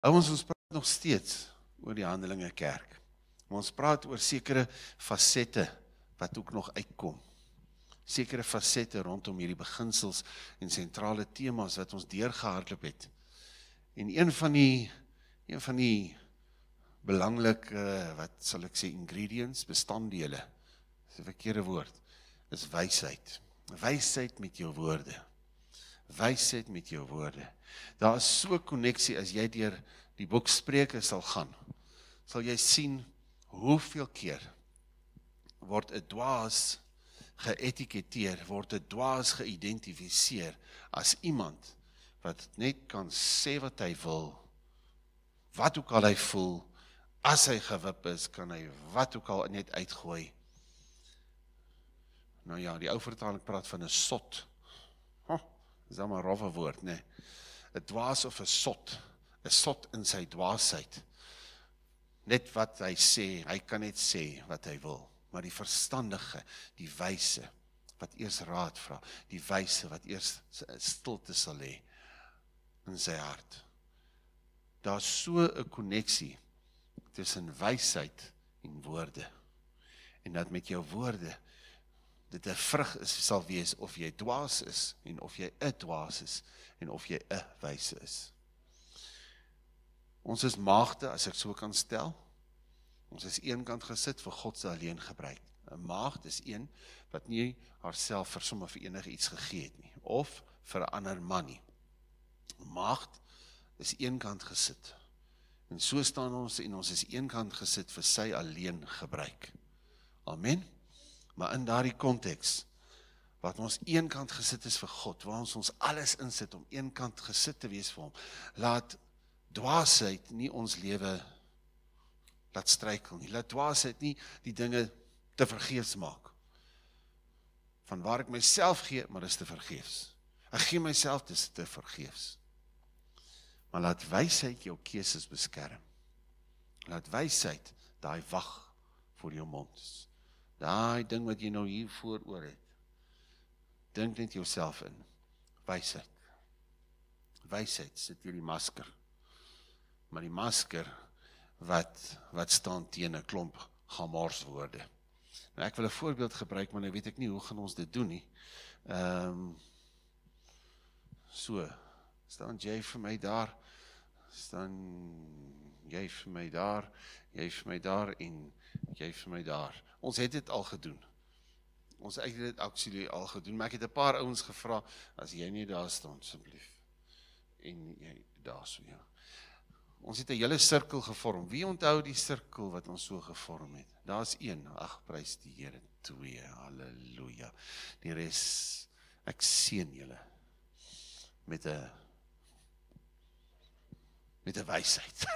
Hou ons ons praat nog steeds oor die Handelinge Kerk. Maar ons praat oor sekere fasette wat ook nog uitkom. Sekere fasette rondom hierdie beginsels en sentrale temas wat ons deurgehardloop het. En een van die een van die belangrike wat sal ek sê ingredients, bestanddele. Dis 'n verkeerde woord. Is wysheid. Wysheid met jou woorde wysheid met jou woorde. Daar is so 'n koneksie as jy deur die boek Spreuke sal gaan. Sal jy sien hoeveel keer word 'n dwaas geetiketeer, word 'n dwaas geïdentifiseer as iemand wat net kan sê wat hy wil, wat ook al hy voel, as hy gewip is, kan hy wat ook al net uitgooi. Nou ja, die ou vertaling praat van 'n sot. Dis dan 'n rowwe woord, nê. Nee. 'n Dwaas of 'n sot, 'n sot in sy dwaasheid. Net wat hy sê, hy kan net sê wat hy wil, maar die verstandige, die wyse wat eers raad vra, die wyse wat eers stilte sal lê in sy hart. Daar's so 'n koneksie tussen wysheid en woorde. En dat met jou woorde dit 'n vrug is sal wees of jy dwaas is en of jy 'n dwaas is en of jy 'n wyse is. Ons is maagde as ek so kan stel. Ons is eenkant gesit vir God se alleen gebruik. 'n Maagd is een wat nie haarself vir somme vir enigiets gegee het nie of vir 'n ander man nie. Maagd is eenkant gesit. En so staan ons en ons is eenkant gesit vir sy alleen gebruik. Amen maar in daardie konteks wat ons eenkant gesit is vir God, waar ons ons alles insit om eenkant gesit te wees vir hom. Laat dwaasheid nie ons lewe laat struikel nie. Laat dwaasheid nie die dinge te vergeefs maak. Van waar ek myself gee, maar dis te vergeefs. Ek gee myself dis te vergeefs. Maar laat wysheid jou keuses beskerm. Laat wysheid daai wag vir jou mond. Is. Daai ding wat jy nou hier vooroor het. Dink net jouself in. Wysheid. Wysheid sit hier die masker. Maar die masker wat wat staan teen 'n klomp gamors woorde. Nou ek wil 'n voorbeeld gebruik maar nou weet ek nie hoe gaan ons dit doen nie. Ehm um, so staan jy vir my daar staan jy vir my daar jy vir my daar en jy vir my daar Ons het dit al gedoen. Ons het dit actually al gedoen, maar ek het 'n paar ouens gevra as jy nie daar staan asseblief. En jy daar so ja. Ons het 'n hele sirkel gevorm. Wie onthou die sirkel wat ons so gevorm het? Daar's 1. Ag, prys die Here. 2. Halleluja. Die res ek seën julle met 'n met 'n wysheid.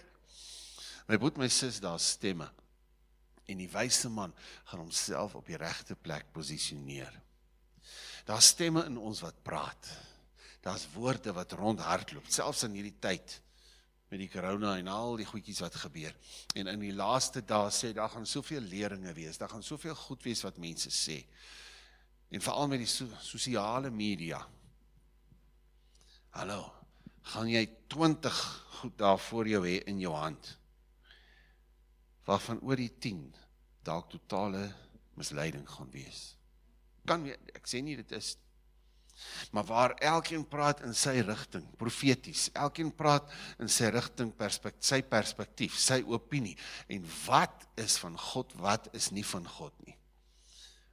my broer, my sis, daar's stemme en die wyse man gaan homself op die regte plek posisioneer. Daar stemme in ons wat praat. Daar's woorde wat rondhardloop, selfs in hierdie tyd met die corona en al die goedjies wat gebeur. En in die laaste dae sê daar gaan soveel leringe wees, daar gaan soveel goed wees wat mense sê. En veral met die so sosiale media. Hallo. Gaan jy 20 goed daar voor jou hê in jou hand? waarvan oor die 10 dalk totale misleiding gaan wees. Kan jy ek sê nie dit is maar waar elkeen praat in sy rigting profeties elkeen praat in sy rigting perspektief sy perspektief sy opinie en wat is van God wat is nie van God nie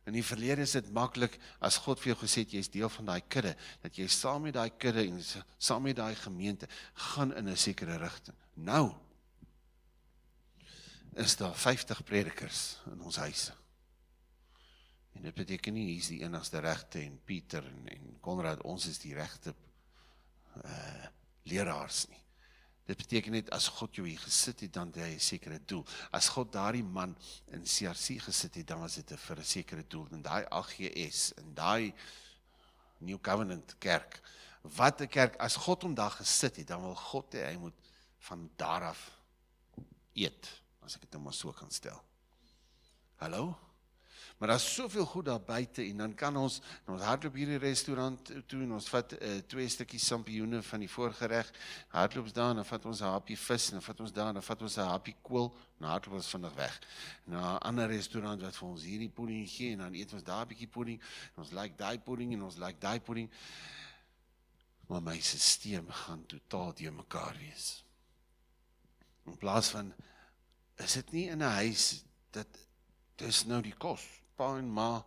in die verlede is dit maklik as God vir jou gesê het jy's deel van daai kudde dat jy saam met daai kudde en saam met daai gemeente gaan in 'n sekere rigting nou is daar 50 predikers in ons huis. En dit beteken nie hier's die enigste regte en Pieter en en Konrad ons is die regte uh eh, leraars nie. Dit beteken net as God jou hier gesit het dan jy 'n sekere doel. As God daardie man in CRC gesit het dan was dit vir 'n sekere doel en daai AGS en daai New Covenant kerk. Wat 'n kerk as God hom daar gesit het dan wil God hê hy moet van daar af eet as ek dit nou maar so kan stel. Hallo? Maar daar's soveel goed daar buite en dan kan ons ons hardloop hierdie restaurant toe en ons vat uh, twee stukkies sampioene van die voorgereg. Hardloops daar en dan vat ons 'n hapie vis en dan vat ons daar en dan vat ons 'n hapie kool en hardloop ons vinnig weg na 'n ander restaurant wat vir ons hierdie pudding gee en dan eet ons daar 'n bietjie pudding. Ons like daai pudding en ons like daai pudding. Maar my stelsel gaan totaal deurmekaar wees. In plaas van is dit nie in 'n huis dat dis nou die kos. Pa en ma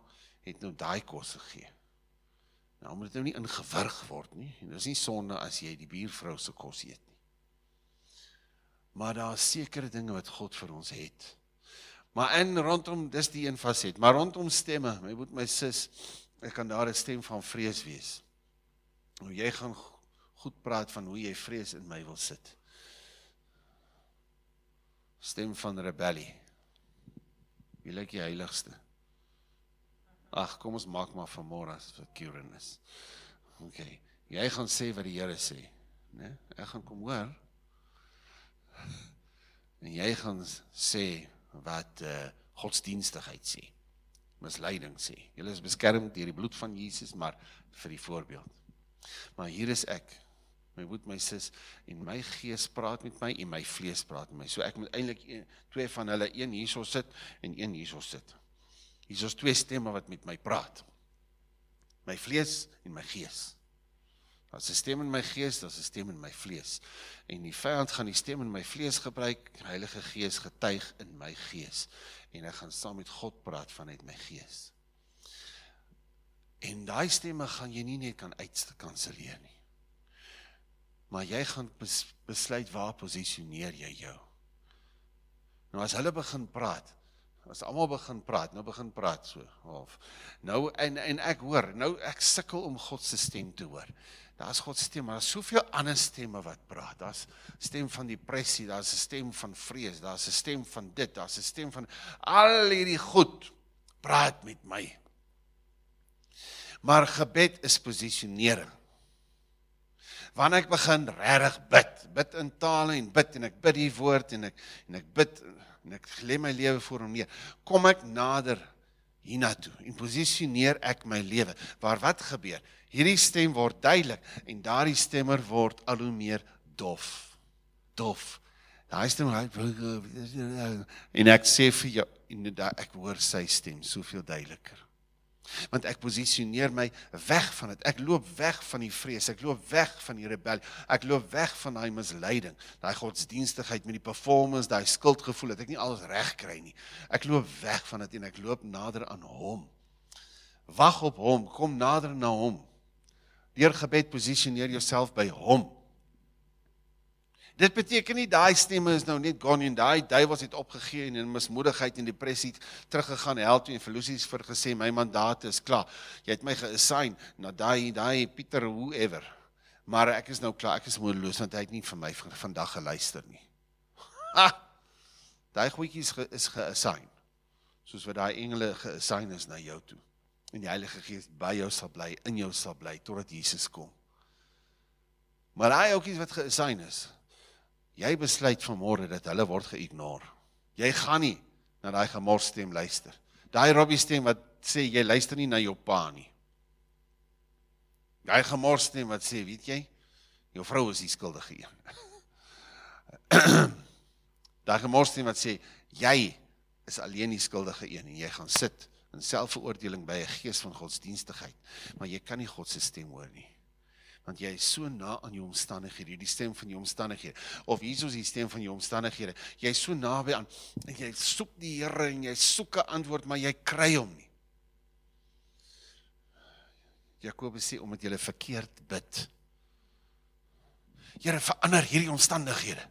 het nou daai kos gegee. Nou moet dit nou nie ingewurg word nie. En dis nie sonde as jy die buurvrou se kos eet nie. Maar daar's sekere dinge wat God vir ons het. Maar in rondom dis die een faset, maar rondom stemme, my moet my sis, ek kan daar 'n stem van vrees wees. Nou jy gaan goed praat van hoe jy vrees in my wil sit stem van rebellie. Wie lyk die heiligste? Ag, kom ons maak maar van môre as vir Kyrenus. OK. Jy gaan sê wat die Here sê, né? Nee? Ek gaan kom hoor. En jy gaan sê wat eh uh, godsdienstigheid sê. Misleiding sê. Jy is beskerm deur die bloed van Jesus, maar vir die voorbeeld. Maar hier is ek my moet my sis en my gees praat met my en my vlees praat met my. So ek moet eintlik eh, twee van hulle, een hierso sit en een hierso sit. Hierso's twee stemme wat met my praat. My vlees en my gees. Daar's 'n stem in my gees, daar's 'n stem in my vlees. En die vyand gaan die stem in my vlees gebruik, Heilige Gees getuig in my gees en ek gaan saam met God praat vanuit my gees. En daai stemme gaan jy nie net kan uitkanselleer nie maar jy gaan bes, besluit waar posisioneer jy jou. Nou as hulle begin praat, as almal begin praat, nou begin praat so of nou en en ek hoor, nou ek sukkel om God se stem te hoor. Daar's God se stem, maar daar's soveel ander stemme wat praat. Daar's stem van depressie, daar's 'n stem van vrees, daar's 'n stem van dit, daar's 'n stem van al hierdie goed praat met my. Maar gebed is posisionering wanneer ek begin regtig bid, bid in tale en bid en ek bid die woord en ek en ek bid en ek lê my lewe voor hom neer, kom ek nader hiernatoe en posisioneer ek my lewe. Waar wat gebeur? Hierdie stem word duidelik en daardie stemmer word al hoe meer dof. Dof. Daai stem en ek sê vir jou en ek hoor sy stem soveel duideliker want ek posisioneer my weg van dit. Ek loop weg van die vrees. Ek loop weg van die rebellie. Ek loop weg van daai misleiding, daai godsdienstigheid met die performance, daai skuldgevoel dat ek nie alles reg kry nie. Ek loop weg van dit en ek loop nader aan hom. Wag op hom, kom nader na hom. Deur gebed posisioneer jouself by hom. Dit beteken nie daai stemme is nou net gone en daai duiwels het opgegee en in mismoedigheid en depressie teruggegaan help toe en verlosies vergesê my mandaat is klaar. Jy het my geassign na daai daai Pieter whoever. Maar ek is nou klaar, ek is moedeloos want hy het nie vir my vandag geluister nie. Daai goedjies ge, is geassign. Soos wat daai engele geassign is na jou toe. En die Heilige Gees by jou sal bly, in jou sal bly totdat Jesus kom. Maar hy ookies wat geassign is, Jy besluit vanmôre dat hulle word geïgnoreer. Jy gaan nie na daai gemorsstem luister. Daai Robbie stem wat sê jy luister nie na jou pa nie. Daai gemorsstem wat sê, weet jy, jou vrou is die skuldige een. daai gemorsstem wat sê jy is alleen die skuldige een en jy gaan sit in selfveroordeling by 'n gees van godsdienstigheid, maar jy kan nie God se stem hoor nie want jy is so na aan jou omstandighede, hierdie stem van jou omstandighede of Jesus hierdie stem van jou omstandighede. Jy is so naby aan en jy soek die Here en jy soek 'n antwoord, maar jy kry hom nie. Jakobus sê omdat jy verkeerd bid. Here verander hierdie omstandighede.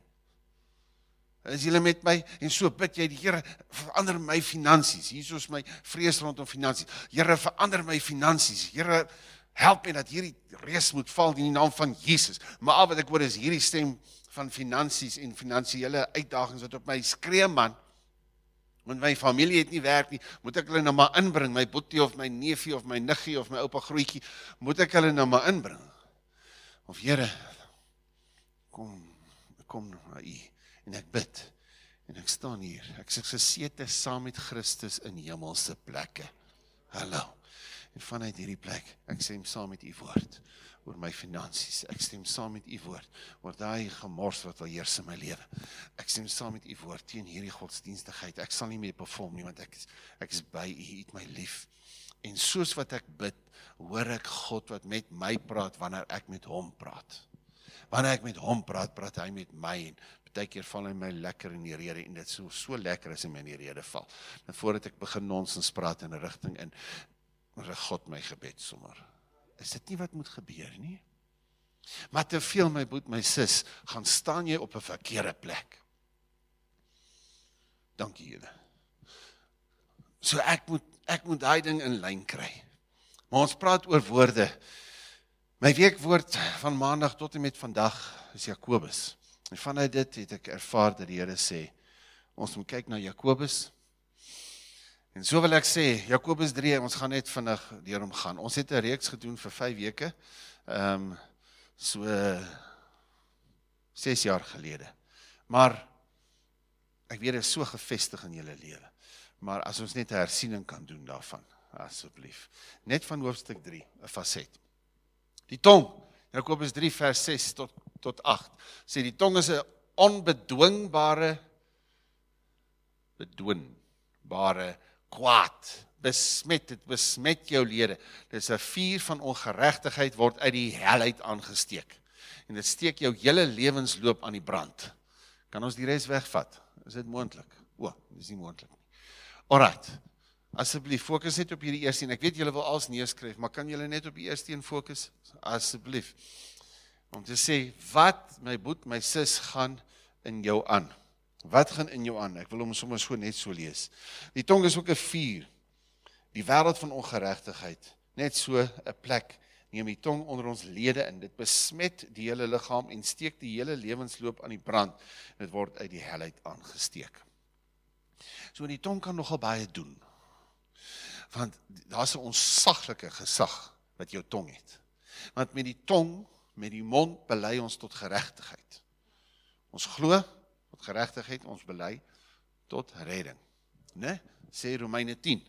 As jy met my en so bid jy die Here verander my finansies. Hierso's my vrees rondom finansies. Here verander my finansies. Here help my dat hierdie reus moet val in die naam van Jesus. Maar al wat ek hoor is hierdie stem van finansies en finansiële uitdagings wat op my skree man. Want my familie het nie werk nie, moet ek hulle nou maar inbring, my boetie of my neefie of my niggie of my oupa grootjie, moet ek hulle nou maar inbring? Of Here, kom, kom nou na U en ek bid en ek staan hier. Ek is gesete saam met Christus in hemelse plekke. Hallo. En vanuit hierdie plek, ek stem saam met u woord oor my finansies. Ek stem saam met u woord oor daai gemors wat wil heers in my lewe. Ek stem saam met u woord teen hierdie godsdienstigheid. Ek sal nie meer perform nie want ek is, ek is by u, eet my lief. En soos wat ek bid, hoor ek God wat met my praat wanneer ek met hom praat. Wanneer ek met hom praat, praat hy met my en baie keer val hy my lekker in die rede en dit is so so lekker as hy my in die rede val. Dan voordat ek begin nonsens praat in 'n rigting in Maar God my gebed sommer. Is dit nie wat moet gebeur nie? Maar te veel my boet my sis, gaan staan jy op 'n verkeerde plek. Dankie Here. So ek moet ek moet daai ding in lyn kry. Maar ons praat oor woorde. My weekwoord van maandag tot en met vandag is Jakobus. En vanuit dit het ek ervaar dat die Here sê ons moet kyk na Jakobus. En so wil ek sê, Jakobus 3, ons gaan net vinnig deur hom gaan. Ons het 'n reeks gedoen vir 5 weke. Ehm um, so 6 jaar gelede. Maar ek weet dit is so gefestig in julle lewe. Maar as ons net 'n hersiening kan doen daarvan, asseblief. Net van hoofstuk 3, 'n faset. Die tong. Jakobus 3 vers 6 tot tot 8 sê die tong is 'n onbedwingbare bedwingbare kwaad besmet dit besmet jou lede dis 'n vuur van ongeregtigheid word uit die hel uit aangesteek en dit steek jou hele lewensloop aan die brand kan ons die res wegvat is dit moontlik o dis nie moontlik nie alraai asseblief fokus net op hierdie eerste een ek weet julle wil als nee skryf maar kan julle net op die eerste een fokus asseblief om te sê wat my boet my sis gaan in jou aan Wat gaan in jou aan? Ek wil hom sommer so net so lees. Die tong is ook 'n vuur. Die wêreld van ongeregtigheid, net so 'n plek neem die tong onder ons lede in. Dit besmet die hele liggaam en steek die hele lewensloop aan die brand. Dit word uit die hel uit aangesteek. So die tong kan nogal baie doen. Want daar's 'n onsaglike gesag wat jou tong het. Want met die tong, met die mond bely ons tot geregtigheid. Ons glo tot geregtigheid ons bely tot redding. Né? Sê Romeine 10.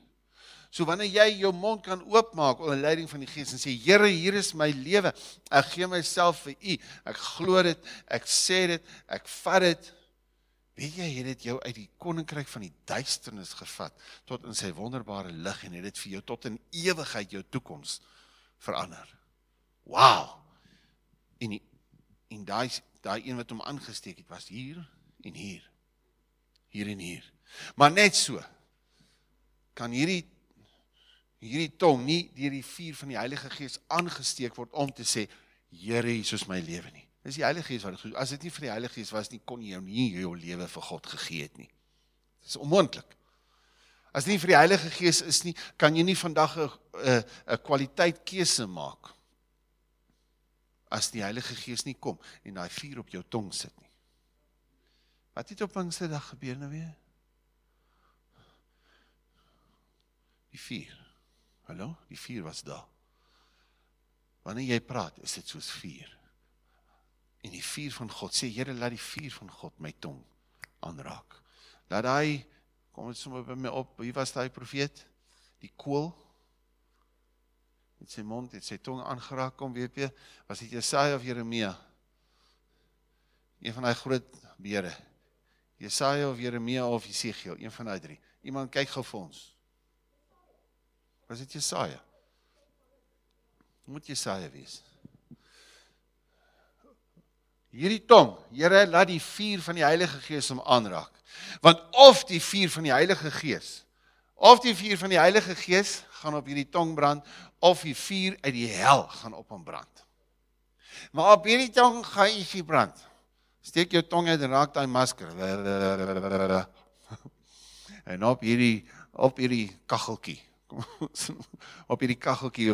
So wanneer jy jou mond kan oopmaak onder leiding van die Gees en sê Here, hier is my lewe. Ek gee myself vir U. Ek glo dit, ek sê dit, ek vat dit. Weet jy, het dit jou uit die koninkryk van die duisternis gevat tot in sy wonderbare lig en het dit vir jou tot in ewigheid jou toekoms verander. Wow. En die, en daai daai een wat hom aangesteek het was hier en hier. Hier en hier. Maar net so kan hierdie hierdie tong nie deur die vuur van die Heilige Gees aangesteek word om te sê Here Jesus my lewe nie. Dis die Heilige Gees wat dit as dit nie vir die Heilige Gees was nie kon jy jou nie jou lewe vir God gegee het nie. Dis onmoontlik. As dit nie vir die Heilige Gees is nie, kan jy nie vandag 'n 'n 'n kwaliteit keuse maak. As die Heilige Gees nie kom en daai vuur op jou tong sit nie. Wat het op Pinksterdag gebeur nou weer? Die vuur. Hallo, die vuur was daar. Wanneer jy praat, is dit soos vuur. En die vuur van God sê, Here, laat die vuur van God my tong aanraak. Laat hy kom dit sommer by my op. Wie was daai profeet? Die koel met sy mond en sy tong aangeraak kom WP, was dit Jesaja of Jeremia? Een van daai groot beere. Jesaja of Jeremia of Jesegiel, een van daai drie. Iemand kyk gou vir ons. Was dit Jesaja? Moet Jesaja wees. Hierdie tong, Here, laat die vuur van die Heilige Gees hom aanraak. Want of die vuur van die Heilige Gees of die vuur van die Heilige Gees gaan op hierdie tong brand of die vuur uit die hel gaan op hom brand. Maar op hierdie tong gaan ietsie brand steek jou tong uit en raak daai masker. En op hierdie op hierdie kaggeltjie. Op hierdie kaggeltjie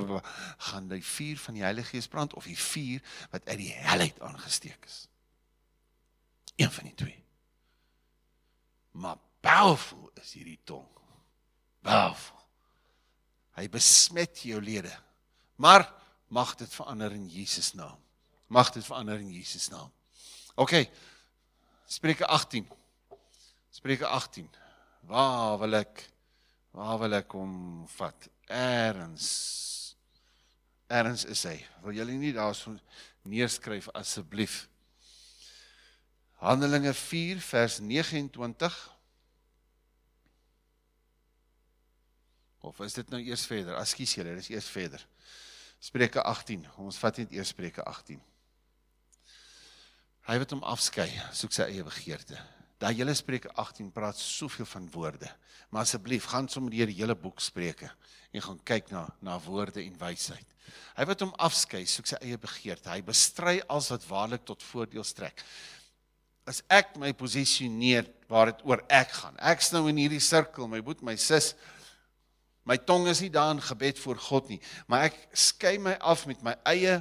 gaan die vuur van die Heilige Gees brand of die vuur wat uit die hel uit aangesteek is. Een van die twee. Maar powerful is hierdie tong. Powerful. Hy besmet jou lede. Maar mag dit verander in Jesus naam. Mag dit verander in Jesus naam. OK. Spreuke 18. Spreuke 18. Waar wil ek waar wil ek hom vat? Erns. Erns is hy. Wil julle nie daarso neerskryf asseblief? Handelinge 4 vers 29. Of is dit nou eers verder? Ekskuus julle, dis eers verder. Spreuke 18. Ons vat net eers Spreuke 18. Hy wat hom afskei, soek sy eie begeerte. Daai hele Spreuke 18 praat soveel van woorde. Maar asseblief, gaan sommer deur die hele boek Spreuke en gaan kyk na na woorde en wysheid. Hy wat hom afskei, soek sy eie begeerte. Hy bestry alles wat waarlik tot voordeel strek. As ek my posisioneer waar dit oor ek gaan. Ek's nou in hierdie sirkel, my boet, my sis. My tong is nie daarin gebed voor God nie, maar ek skei my af met my eie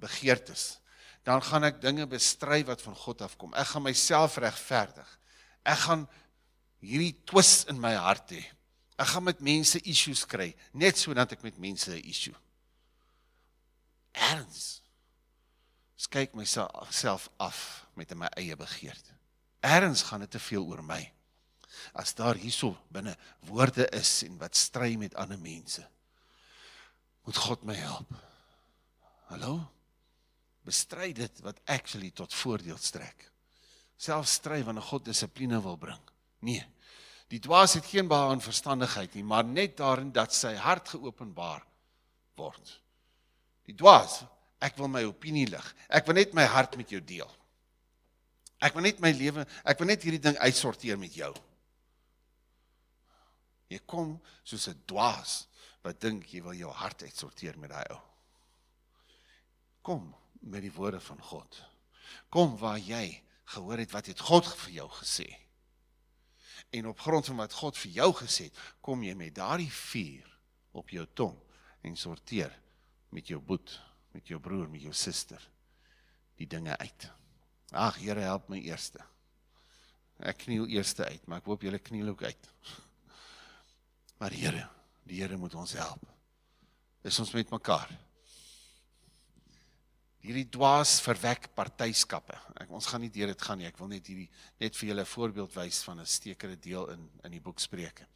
begeertes dan gaan ek dinge bestry wat van God afkom. Ek gaan myself regverdig. Ek gaan hierdie twis in my hart hê. Ek gaan met mense issues kry, net sodat ek met mense 'n issue. Erns. Ek kyk myself af met my eie begeerte. Erns gaan dit te veel oor my. As daar hierso binne woorde is en wat stry met ander mense. Moet God my help. Hallo bestry dit wat actually tot voordeel strek. Self stry wanneer God dissipline wil bring. Nee. Die dwaas het geen behoue aan verstandigheid nie, maar net daarin dat sy hart geopenbaar word. Die dwaas, ek wil my opinie lig. Ek wil net my hart met jou deel. Ek wil net my lewe, ek wil net hierdie ding uitsorteer met jou. Jy kom soos 'n dwaas wat dink jy wil jou hart uitsorteer met daai ou. Kom, met die woorde van God. Kom waar jy gehoor het wat het God vir jou gesê. En op grond van wat God vir jou gesê het, kom jy met daardie vuur op jou tong en sorteer met jou boet, met jou broer, met jou suster die dinge uit. Ag Here help my eerste. Ek kniel eerste uit, maar ek hoop julle kniel ook uit. Maar Here, die Here moet ons help. Is ons met mekaar? hierdie dwaas verwek partyskappe. Ek ons gaan nie deur dit gaan nie. Ek wil net hierdie net vir julle 'n voorbeeld wys van 'n sekere deel in in die boek Spreuke.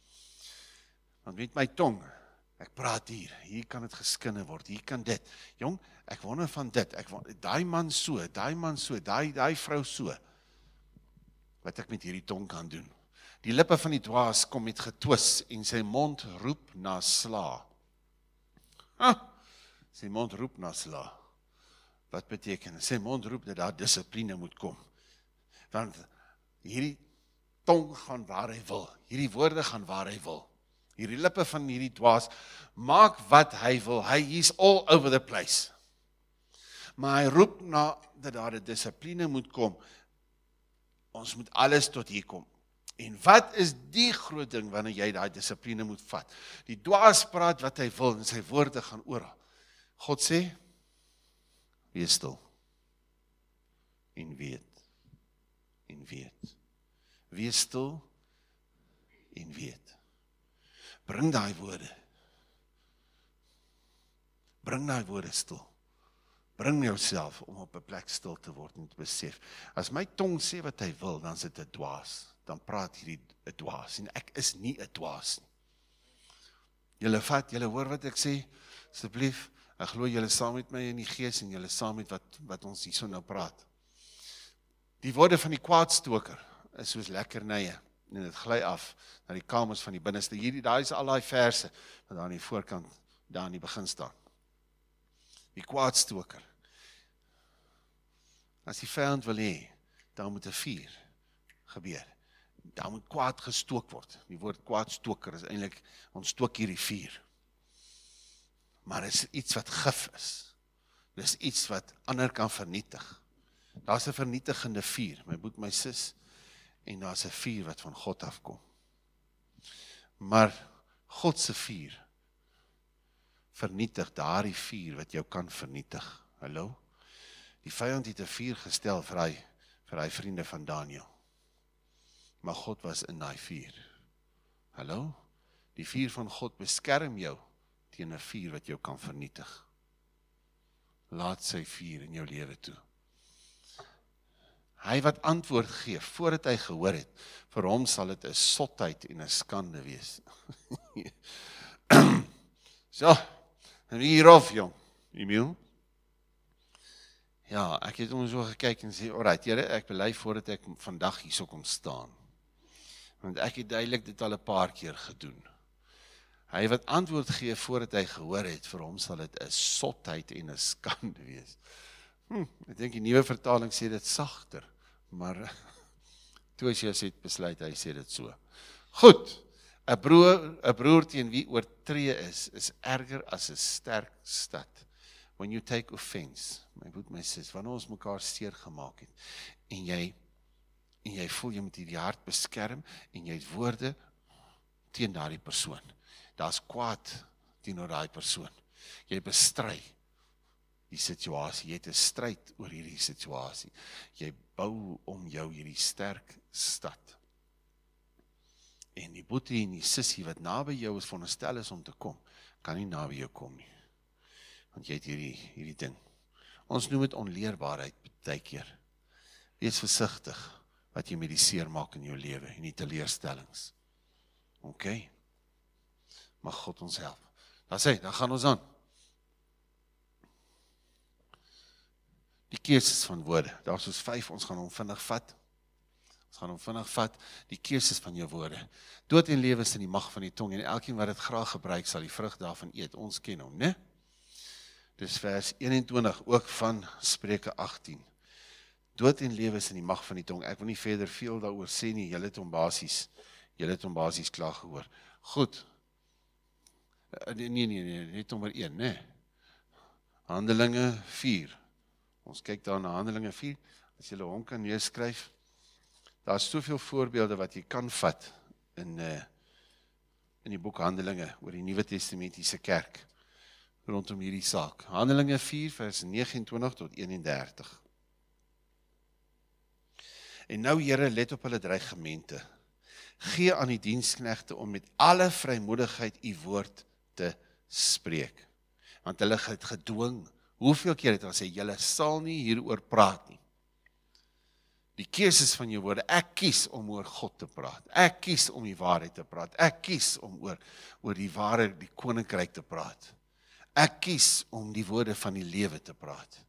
Want met my tong, ek praat hier. Hier kan dit geskinne word. Hier kan dit. Jong, ek wonder van dit. Ek daai man so, daai man so, daai daai vrou so. Wat ek met hierdie tong kan doen. Die lippe van die dwaas kom met getwis en sy mond roep na sla. Ah, sy mond roep na sla wat beteken? Sy mond roep dat daar dissipline moet kom. Want hierdie tong gaan waar hy wil. Hierdie woorde gaan waar hy wil. Hierdie lippe van hierdie dwaas maak wat hy wil. Hy is all over the place. Maar hy roep na dat daar 'n dissipline moet kom. Ons moet alles tot hier kom. En wat is die groot ding wanneer jy daai dissipline moet vat? Die dwaas praat wat hy wil en sy woorde gaan oral. God sê, wees stil en weet en weet wees stil en weet bring daai woorde bring daai woorde stil bring jouself om op 'n plek stil te word en te besef as my tong sê wat hy wil dan sit dit dwaas dan praat hierdie 'n dwaas en ek is nie 'n dwaas nie julle vat julle hoor wat ek sê asseblief Ek glo julle saam met my in die gees en julle saam met wat wat ons hierso nou praat. Die woorde van die kwaadstoker is soos lekkernye en dit gly af na die kamers van die binneste. Hierdie daai is al daai verse wat daar aan die voorkant daar aan die begin staan. Die kwaadstoker. As die vyand wil hê, dan moet 'n vuur gebeur. Dan moet kwaad gestook word. Die woord kwaadstoker is eintlik ons stook hierdie vuur maar is er iets wat gif is. Dis iets wat ander kan vernietig. Daar's 'n vernietigende vuur, my boek my sis en daar's 'n vuur wat van God afkom. Maar God se vuur vernietig daardie vuur wat jou kan vernietig. Hallo. Die vyand het 'n vuur gestel vir hy vir hy vriende van Daniël. Maar God was in daai vuur. Hallo. Die vuur van God beskerm jou teen 'n vuur wat jou kan vernietig. Laat sy vuur in jou lewe toe. Hy wat antwoord gee voordat hy gehoor het, vir hom sal dit 'n sotheid en 'n skande wees. so, en hier af jong, Emil. Ja, ek het hom so gekyk en sê, "Alrite, Here, ek bely voordat ek vandag hierso kom staan." Want ek het duidelik dit al 'n paar keer gedoen. Hy wat antwoord gee voordat hy gehoor het, vir hom sal dit 'n sotheid en 'n skande wees. Hm, ek dink die nuwe vertaling sê dit sagter, maar Tosias het besluit hy sê dit so. Goed. 'n Broer, 'n broer teen wie oortree is, is erger as 'n sterk stad. When you take offense, my good my sis, wanneer ons mekaar seer gemaak het en jy en jy voel jy moet hierdie hart beskerm en jy het woorde teen daardie persoon daar's kwaad teenoor daai persoon. Jy bestry die situasie. Jy het 'n stryd oor hierdie situasie. Jy bou om jou hierdie sterk stad. En die boetie en die sussie wat naby jou is veronderstel is om te kom, kan nie naby jou kom nie. Want jy het hierdie hierdie ding. Ons noem dit onleerbaarheid baie keer. Wees versigtig wat jy met die seer maak in jou lewe en die teleurstellings. OK mag God ons help. Dan sê, dan gaan ons aan. Die keuses van woorde. Daar's soos 5, ons gaan hom vinnig vat. Ons gaan hom vinnig vat, die keuses van jou woorde. Dood en lewe is in die mag van die tong en elkeen wat dit graag gebruik sal die vrug daarvan eet. Ons ken hom, né? Dis vers 21 ook van Spreuke 18. Dood en lewe is in die mag van die tong. Ek wil nie verder veel daaroor sê nie. Julle het hom basies, julle het hom basies klaar gehoor. Goed, Eh, nee nee nee, nee net nommer 1, nê. Nee. Handelinge 4. Ons kyk daar na Handelinge 4. As jy hulle hom kan neerskryf. Daar's soveel voorbeelde wat jy kan vat in eh in die boek Handelinge oor die Nuwe Testamentiese kerk rondom hierdie saak. Handelinge 4 vers 29 tot 31. En nou Here, let op hulle dreigemente. Gee aan die diensknegte om met alle vrymoedigheid u die woord te spreek. Want hulle het gedwing. Hoeveel keer het hulle gesê julle sal nie hieroor praat nie. Die keuses van jou woorde. Ek kies om oor God te praat. Ek kies om die waarheid te praat. Ek kies om oor oor die waarheid, die koninkryk te praat. Ek kies om die woorde van die lewe te praat.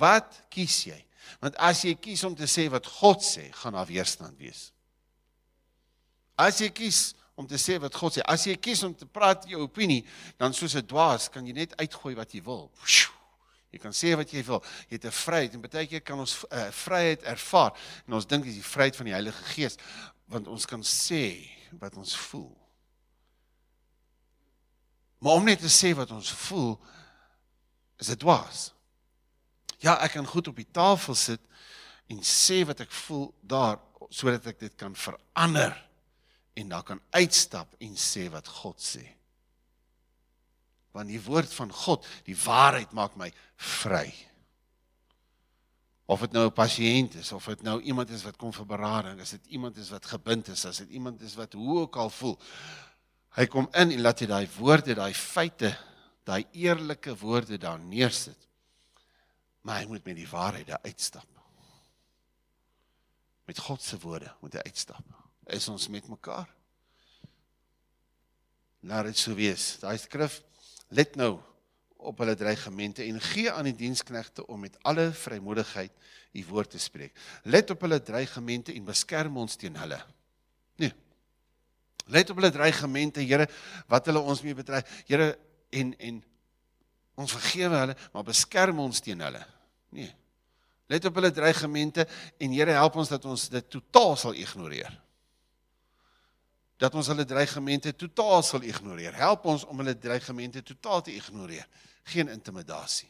Wat kies jy? Want as jy kies om te sê wat God sê, gaan daar weerstand wees. As jy kies om te sê wat God sê. As jy kies om te praat jou opinie, dan soos 'n dwaas kan jy net uitgooi wat jy wil. Jy kan sê wat jy wil. Jy het 'n vryheid en baie keer kan ons 'n uh, eh, vryheid ervaar en ons dink dis die vryheid van die Heilige Gees want ons kan sê wat ons voel. Maar om net te sê wat ons voel is dit dwaas. Ja, ek kan goed op die tafel sit en sê wat ek voel daar sodat ek dit kan verander en dan kan uitstap en sê wat God sê. Want die woord van God, die waarheid maak my vry. Of dit nou 'n pasiënt is of dit nou iemand is wat kom vir berading, as dit iemand is wat gebind is, as dit iemand is wat hoe ook al voel, hy kom in en laat hy daai woorde, daai feite, daai eerlike woorde daar neersit. Maar hy moet met die waarheid uitstap. Met God se woorde moet hy uitstap is ons met mekaar. Laat nou, dit so wees. Daai skrif let nou op hulle dreigemente en gee aan die diensknegte om met alle vrymoedigheid u woord te spreek. Let op hulle dreigemente en beskerm ons teen hulle. Nee. Let op hulle dreigemente, Here, wat hulle ons mee betrek. Here en en ons vergewe hulle, maar beskerm ons teen hulle. Nee. Let op hulle dreigemente en Here help ons dat ons dit totaal sal ignoreer dat ons hulle dreigemente totaal sal ignoreer. Help ons om hulle dreigemente totaal te ignoreer. Geen intimidasie.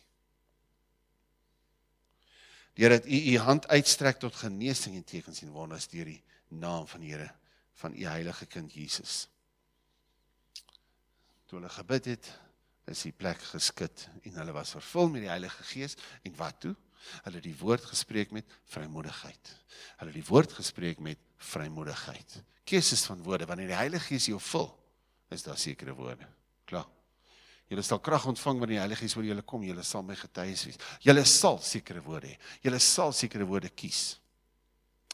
Deurdat u u hand uitstrek tot genesing en tekens en wonders deur die naam van die Here van u heilige kind Jesus. Toe hulle gebid het, is die plek geskit en hulle was vervul met die Heilige Gees en wat toe? Hulle het die woord gespreek met vrymoedigheid. Hulle het die woord gespreek met vrymoedigheid. Keuses van woorde wanneer die Heilige Gees jou vul, is daar sekere woorde. Klaar. Jy sal krag ontvang wanneer die Heilige Gees oor jou kom, jy sal my getuies wees. Jy sal sekere woorde hê. Jy sal sekere woorde kies.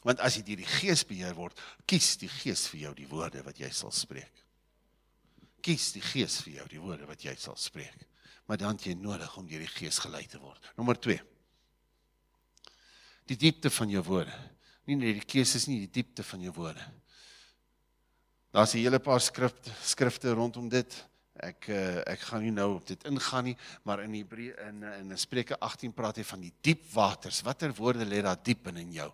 Want as jy deur die Gees beheer word, kies die Gees vir jou die woorde wat jy sal spreek. Kies die Gees vir jou die woorde wat jy sal spreek. Maar dan het jy nodig om deur die Gees gelei te word. Nommer 2. Die diepte van jou woorde nie net die keuses nie, die diepte van jou woorde. Daar's 'n hele paar skrifte skrifte rondom dit. Ek eh, ek gaan nie nou op dit ingaan nie, maar in Hebreë in in Spreuke 18 praat hy van die diep waters. Watter woorde lê daar diep in in jou?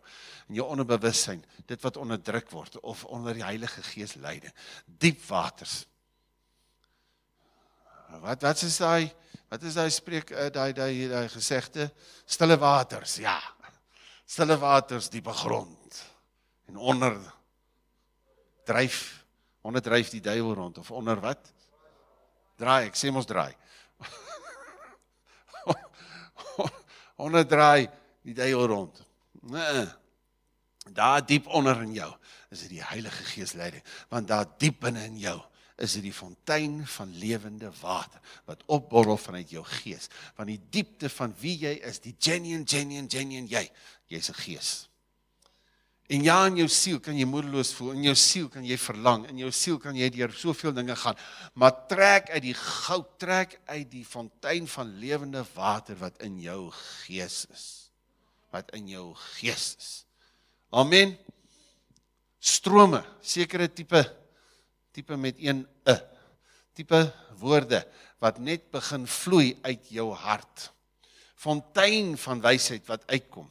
In jou onderbewussyn, dit wat onderdruk word of onder die Heilige Gees lyde. Diep waters. Wat wat is daai wat is daai spreek eh, daai daai daai gesegde stille waters? Ja stille waters diepe grond en onder dryf onder dryf die duiwel rond of onder wat draai ek sê mos draai onder draai die duiwel rond nee daar diep onder in jou is dit die Heilige Gees leiding want daar diep binne in jou is dit die fontein van lewende water wat opborrel vanuit jou gees. Van die diepte van wie jy is, die genuine genuine genuine jy, jy's 'n gees. En ja in jou siel kan jy moedeloos voel, in jou siel kan jy verlang, in jou siel kan jy deur soveel dinge gaan, maar trek uit die goud, trek uit die fontein van lewende water wat in jou gees is. Wat in jou gees is. Amen. Strome, sekere tipe tipe met een 'e tipe woorde wat net begin vloei uit jou hart. Fontein van wysheid wat uitkom.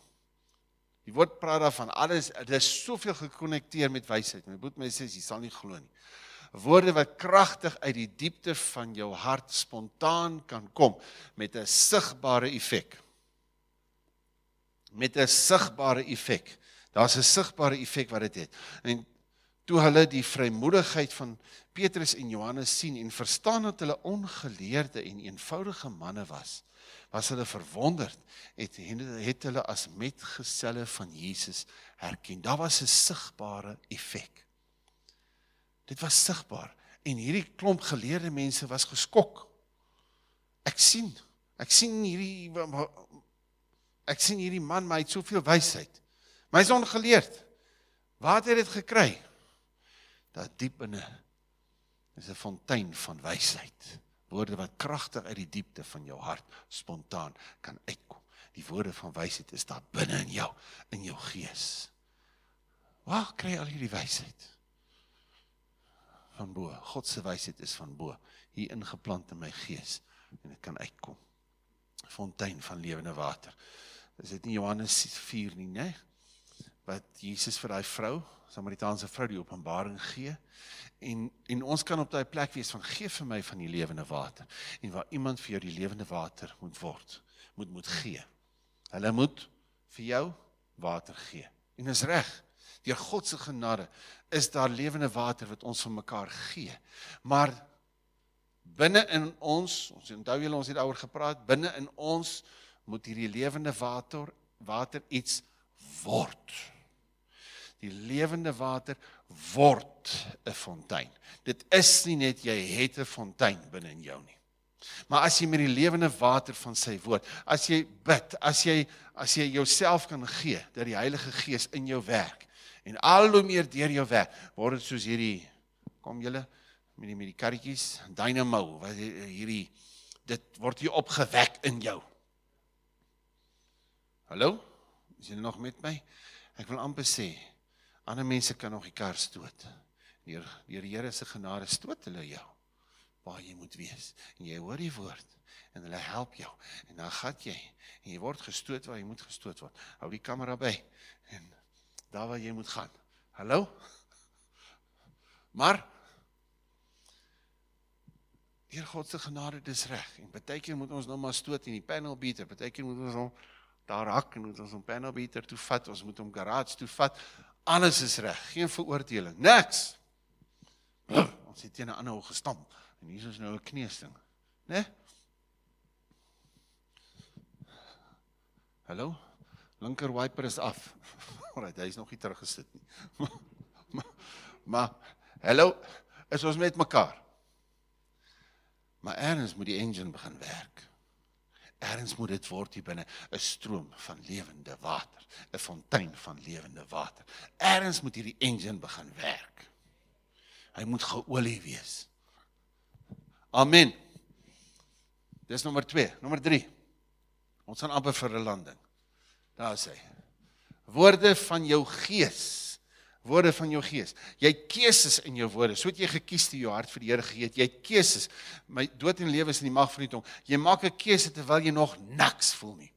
Die woord praat daarvan alles, dit is soveel gekonnekteer met wysheid. My boet my sê jy sal nie glo nie. Woorde wat kragtig uit die diepte van jou hart spontaan kan kom met 'n sigbare effek. Met 'n sigbare effek. Daar's 'n sigbare effek wat dit het, het. En toe hulle die vrymoedigheid van Petrus en Johannes sien en verstaan dat hulle ongeleerde en eenvoudige manne was, was hulle verwonderd en het, het hulle as metgeselle van Jesus herken. Daar was 'n sigbare effek. Dit was sigbaar en hierdie klomp geleerde mense was geskok. Ek sien, ek sien hierdie ek sien hierdie man, maar hy het soveel wysheid. Maar hy's ongeleerd. Waar het hy dit gekry? daar diep in 'n is 'n fontein van wysheid. Woorde wat kragtig uit die diepte van jou hart spontaan kan uitkom. Die woorde van wysheid is daar binne in jou, in jou gees. Waar kry al hierdie wysheid? Van bo. God se wysheid is van bo, hier ingeplant in my gees en dit kan uitkom. Fontein van lewende water. Is dit nie Johannes 4 nie, né? Wat Jesus vir daai vrou Samaritaanse vrou die openbaring gee en en ons kan op daai plek wees van gee vir my van die lewende water en waar iemand vir jou die lewende water moet word moet moet gee. Hulle moet vir jou water gee. En is reg. Deur God se genade is daar lewende water wat ons vir mekaar gee. Maar binne in ons, ons onthou julle ons het daaroor gepraat, binne in ons moet hierdie lewende water water iets word die lewende water word 'n fontein. Dit is nie net jy het 'n fontein binne in jou nie. Maar as jy met die lewende water van sy woord, as jy bid, as jy as jy jouself kan gee dat die Heilige Gees in jou werk en al hoe meer deur jou werk, word dit soos hierdie kom julle met die met die karretjies, dynamo, wat hierdie dit word hier opgewek in jou. Hallo? Is jy nog met my? Ek wil amper sê Ander mense kan nog die kar stoot. Deur deur die Here se genade stoot hulle jou waar jy moet wees. En jy hoor die woord en hulle help jou en dan gat jy en jy word gestoot waar jy moet gestoot word. Hou die kamera by en daar waar jy moet gaan. Hallo? Maar Heer God se genade dis reg. En baie keer moet ons nou maar stoot in die panel beater. Baie keer moet ons hom daar hak en moet ons hom panel beater toe vat. Ons moet hom garage toe vat. Alles is reg, geen veroordeling, niks. Ons het teen 'n ander hoë gestamp en hier is nou 'n kneusing. Né? Hallo? Linker wiper is af. Alraai, hy's nog nie teruggesit nie. maar hallo, is ons met mekaar? Maar eers moet die engine begin werk. Ergens moet dit word hier binne 'n stroom van lewende water, 'n fontein van lewende water. Ergens moet hierdie engine begin werk. Hy moet geolie wees. Amen. Dis nommer 2, nommer 3. Ons gaan amper vir 'n landing. Daar sê: Woorde van jou gees woorde van jou gees. Jy keuses in jou woorde. So het jy gekies te jou hart vir die Here gegee. Jy keuses. My dood en lewe is in die mag van die tong. Jy maak 'n keuse terwyl jy nog niks voel nie.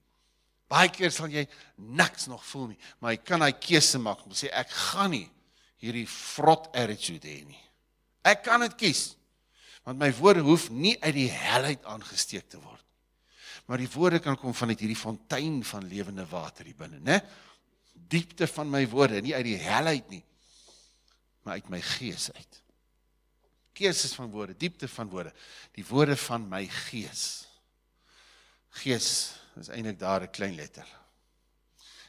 Baie keer sal jy niks nog voel nie, maar jy kan daai keuse maak om sê ek gaan nie hierdie vrot attitude hê nie. Ek kan dit kies. Want my woorde hoef nie uit die helheid aangesteek te word. Maar die woorde kan kom van uit hierdie fontein van lewende water hier binne, né? diepte van my woorde, nie uit die hel uit nie, maar uit my gees uit. Keuses van woorde, diepte van woorde, die woorde van my gees. Gees is eintlik daar 'n klein letter.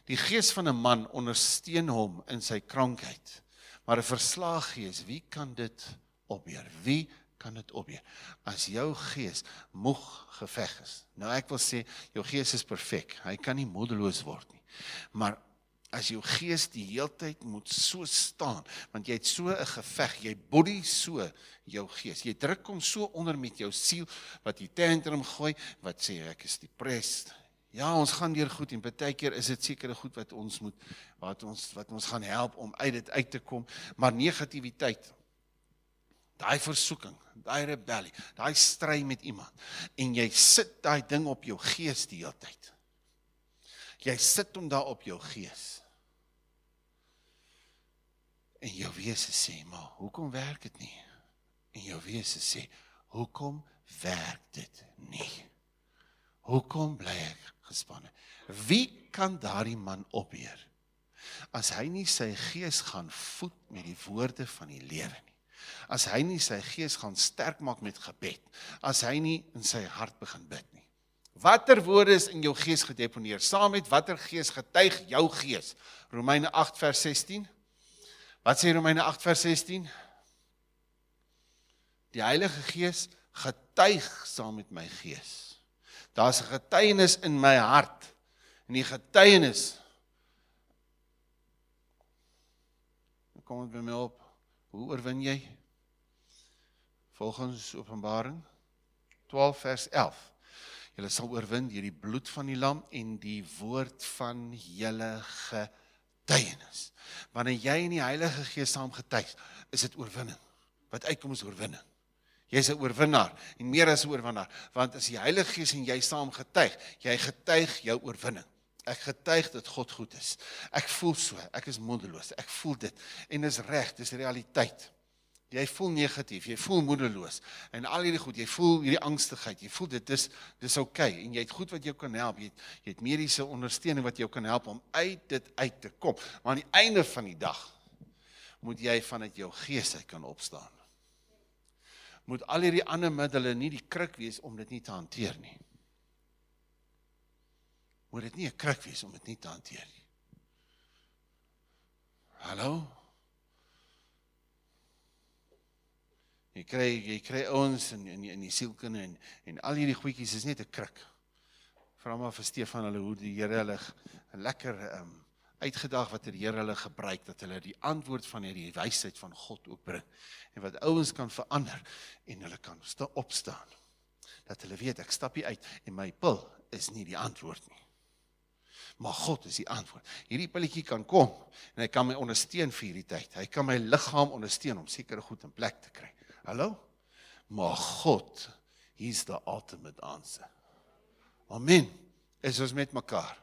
Die gees van 'n man ondersteun hom in sy krankheid. Maar 'n verslaag gees, wie kan dit opbeer? Wie kan dit opbeer? As jou gees moeg geveg is. Nou ek wil sê jou gees is perfek. Hy kan nie moedeloos word nie. Maar as jou gees die heeltyd moet so staan want jy het so 'n geveg jy body so jou gees jy druk hom so onder met jou siel wat jy tantrum gooi wat sê ek is depressed ja ons gaan deur goed en baie keer is dit sekere goed wat ons moet wat ons wat ons gaan help om uit dit uit te kom maar negativiteit daai versoeking daai rebellie daai stry met iemand en jy sit daai ding op jou gees die heeltyd Jy sit hom daar op jou gees. En jou wese sê, "Maar hoekom werk dit nie?" En jou wese sê, "Hoekom werk dit nie? Hoekom bly ek gespanne? Wie kan daardie man opheer as hy nie sy gees gaan voed met die woorde van die lewe nie? As hy nie sy gees gaan sterk maak met gebed, as hy nie in sy hart begin bid nie?" Watter woorde is in jou gees gedeponeer? Saam met watter gees getuig jou gees? Romeine 8 vers 16. Wat sê Romeine 8 vers 16? Die Heilige Gees getuig saam met my gees. Daar's 'n getuienis in my hart. En die getuienis kom dit by my op. Hoe oorwin jy? Volgens Openbaring 12 vers 11. Julle sal oorwin deur die bloed van die lam en die woord van julle getuienis. Wanneer jy in die Heilige Gees saam getuig, is dit oorwinning. Wat uitkom is oorwinning. Jy's 'n oorwinnaar en meer as 'n oorwinnaar, want as die Heilige Gees en jy saam getuig, jy getuig jou oorwinning. Ek getuig dat God goed is. Ek voel so, ek is moedeloos. Ek voel dit en dit is reg, dis realiteit jy voel negatief, jy voel moedeloos en al hierdie goed, jy voel hierdie angstigheid, jy voel dit is dis oukei okay, en jy het goed wat jou kan help, jy het, jy het mediese ondersteuning wat jou kan help om uit dit uit te kom. Maar aan die einde van die dag moet jy vanuit jou gees uit kan opstaan. Moet al hierdie ander middele nie die kruk wees om dit nie te hanteer nie. Moet dit nie 'n kruk wees om dit nie te hanteer nie. Hallo Jy kry jy kry ouens in in in die sielkinde en en al hierdie goedjies is net 'n krik. Vra maar vir Stefan hulle hoe die Here hulle lekker um, ehm, uitgedag wat die Here hulle gebruik dat hulle die antwoord van hierdie wysheid van God ook bring en wat ouens kan verander en hulle kan sta opstaan. Dat hulle weet ek stap hier uit en my pil is nie die antwoord nie. Maar God is die antwoord. Hierdie pilletjie kan kom en hy kan my ondersteun vir hierdie tyd. Hy kan my liggaam ondersteun om sekere goed in plek te kry. Hallo? Maar God, hy's die ultimate antwoord. Amen. Is ons met mekaar?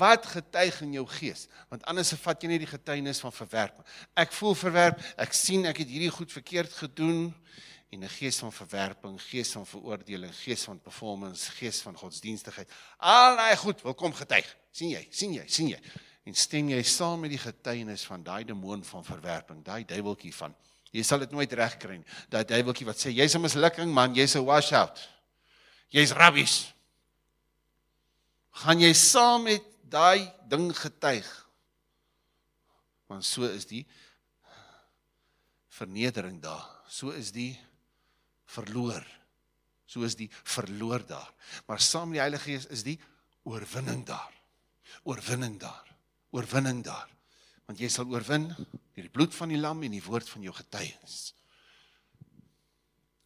Wat getuig in jou gees? Want anders vat jy nie die getuienis van verwerping. Ek voel verwerp, ek sien ek het hierdie goed verkeerd gedoen en 'n gees van verwerping, gees van veroordeling, gees van performance, gees van godsdienstigheid. Al daai goed wil kom getuig. sien jy? sien jy? sien jy? En stem jy saam met die getuienis van daai demoon van verwerping, daai duiweltjie van Jy sal dit nooit regkry nie. Daai duiweltjie wat sê jy's 'n mislukking man, jy's 'n washout. Jy's rabbies. Gaan jy saam met daai ding getuig? Want so is die vernedering daar. So is die verloor. So is die verloor daar. Maar saam met die Heilige Gees is die oorwinning daar. Oorwinning daar. Oorwinning daar want jy sal oorwin deur die bloed van die lam en die woord van jou getuienis.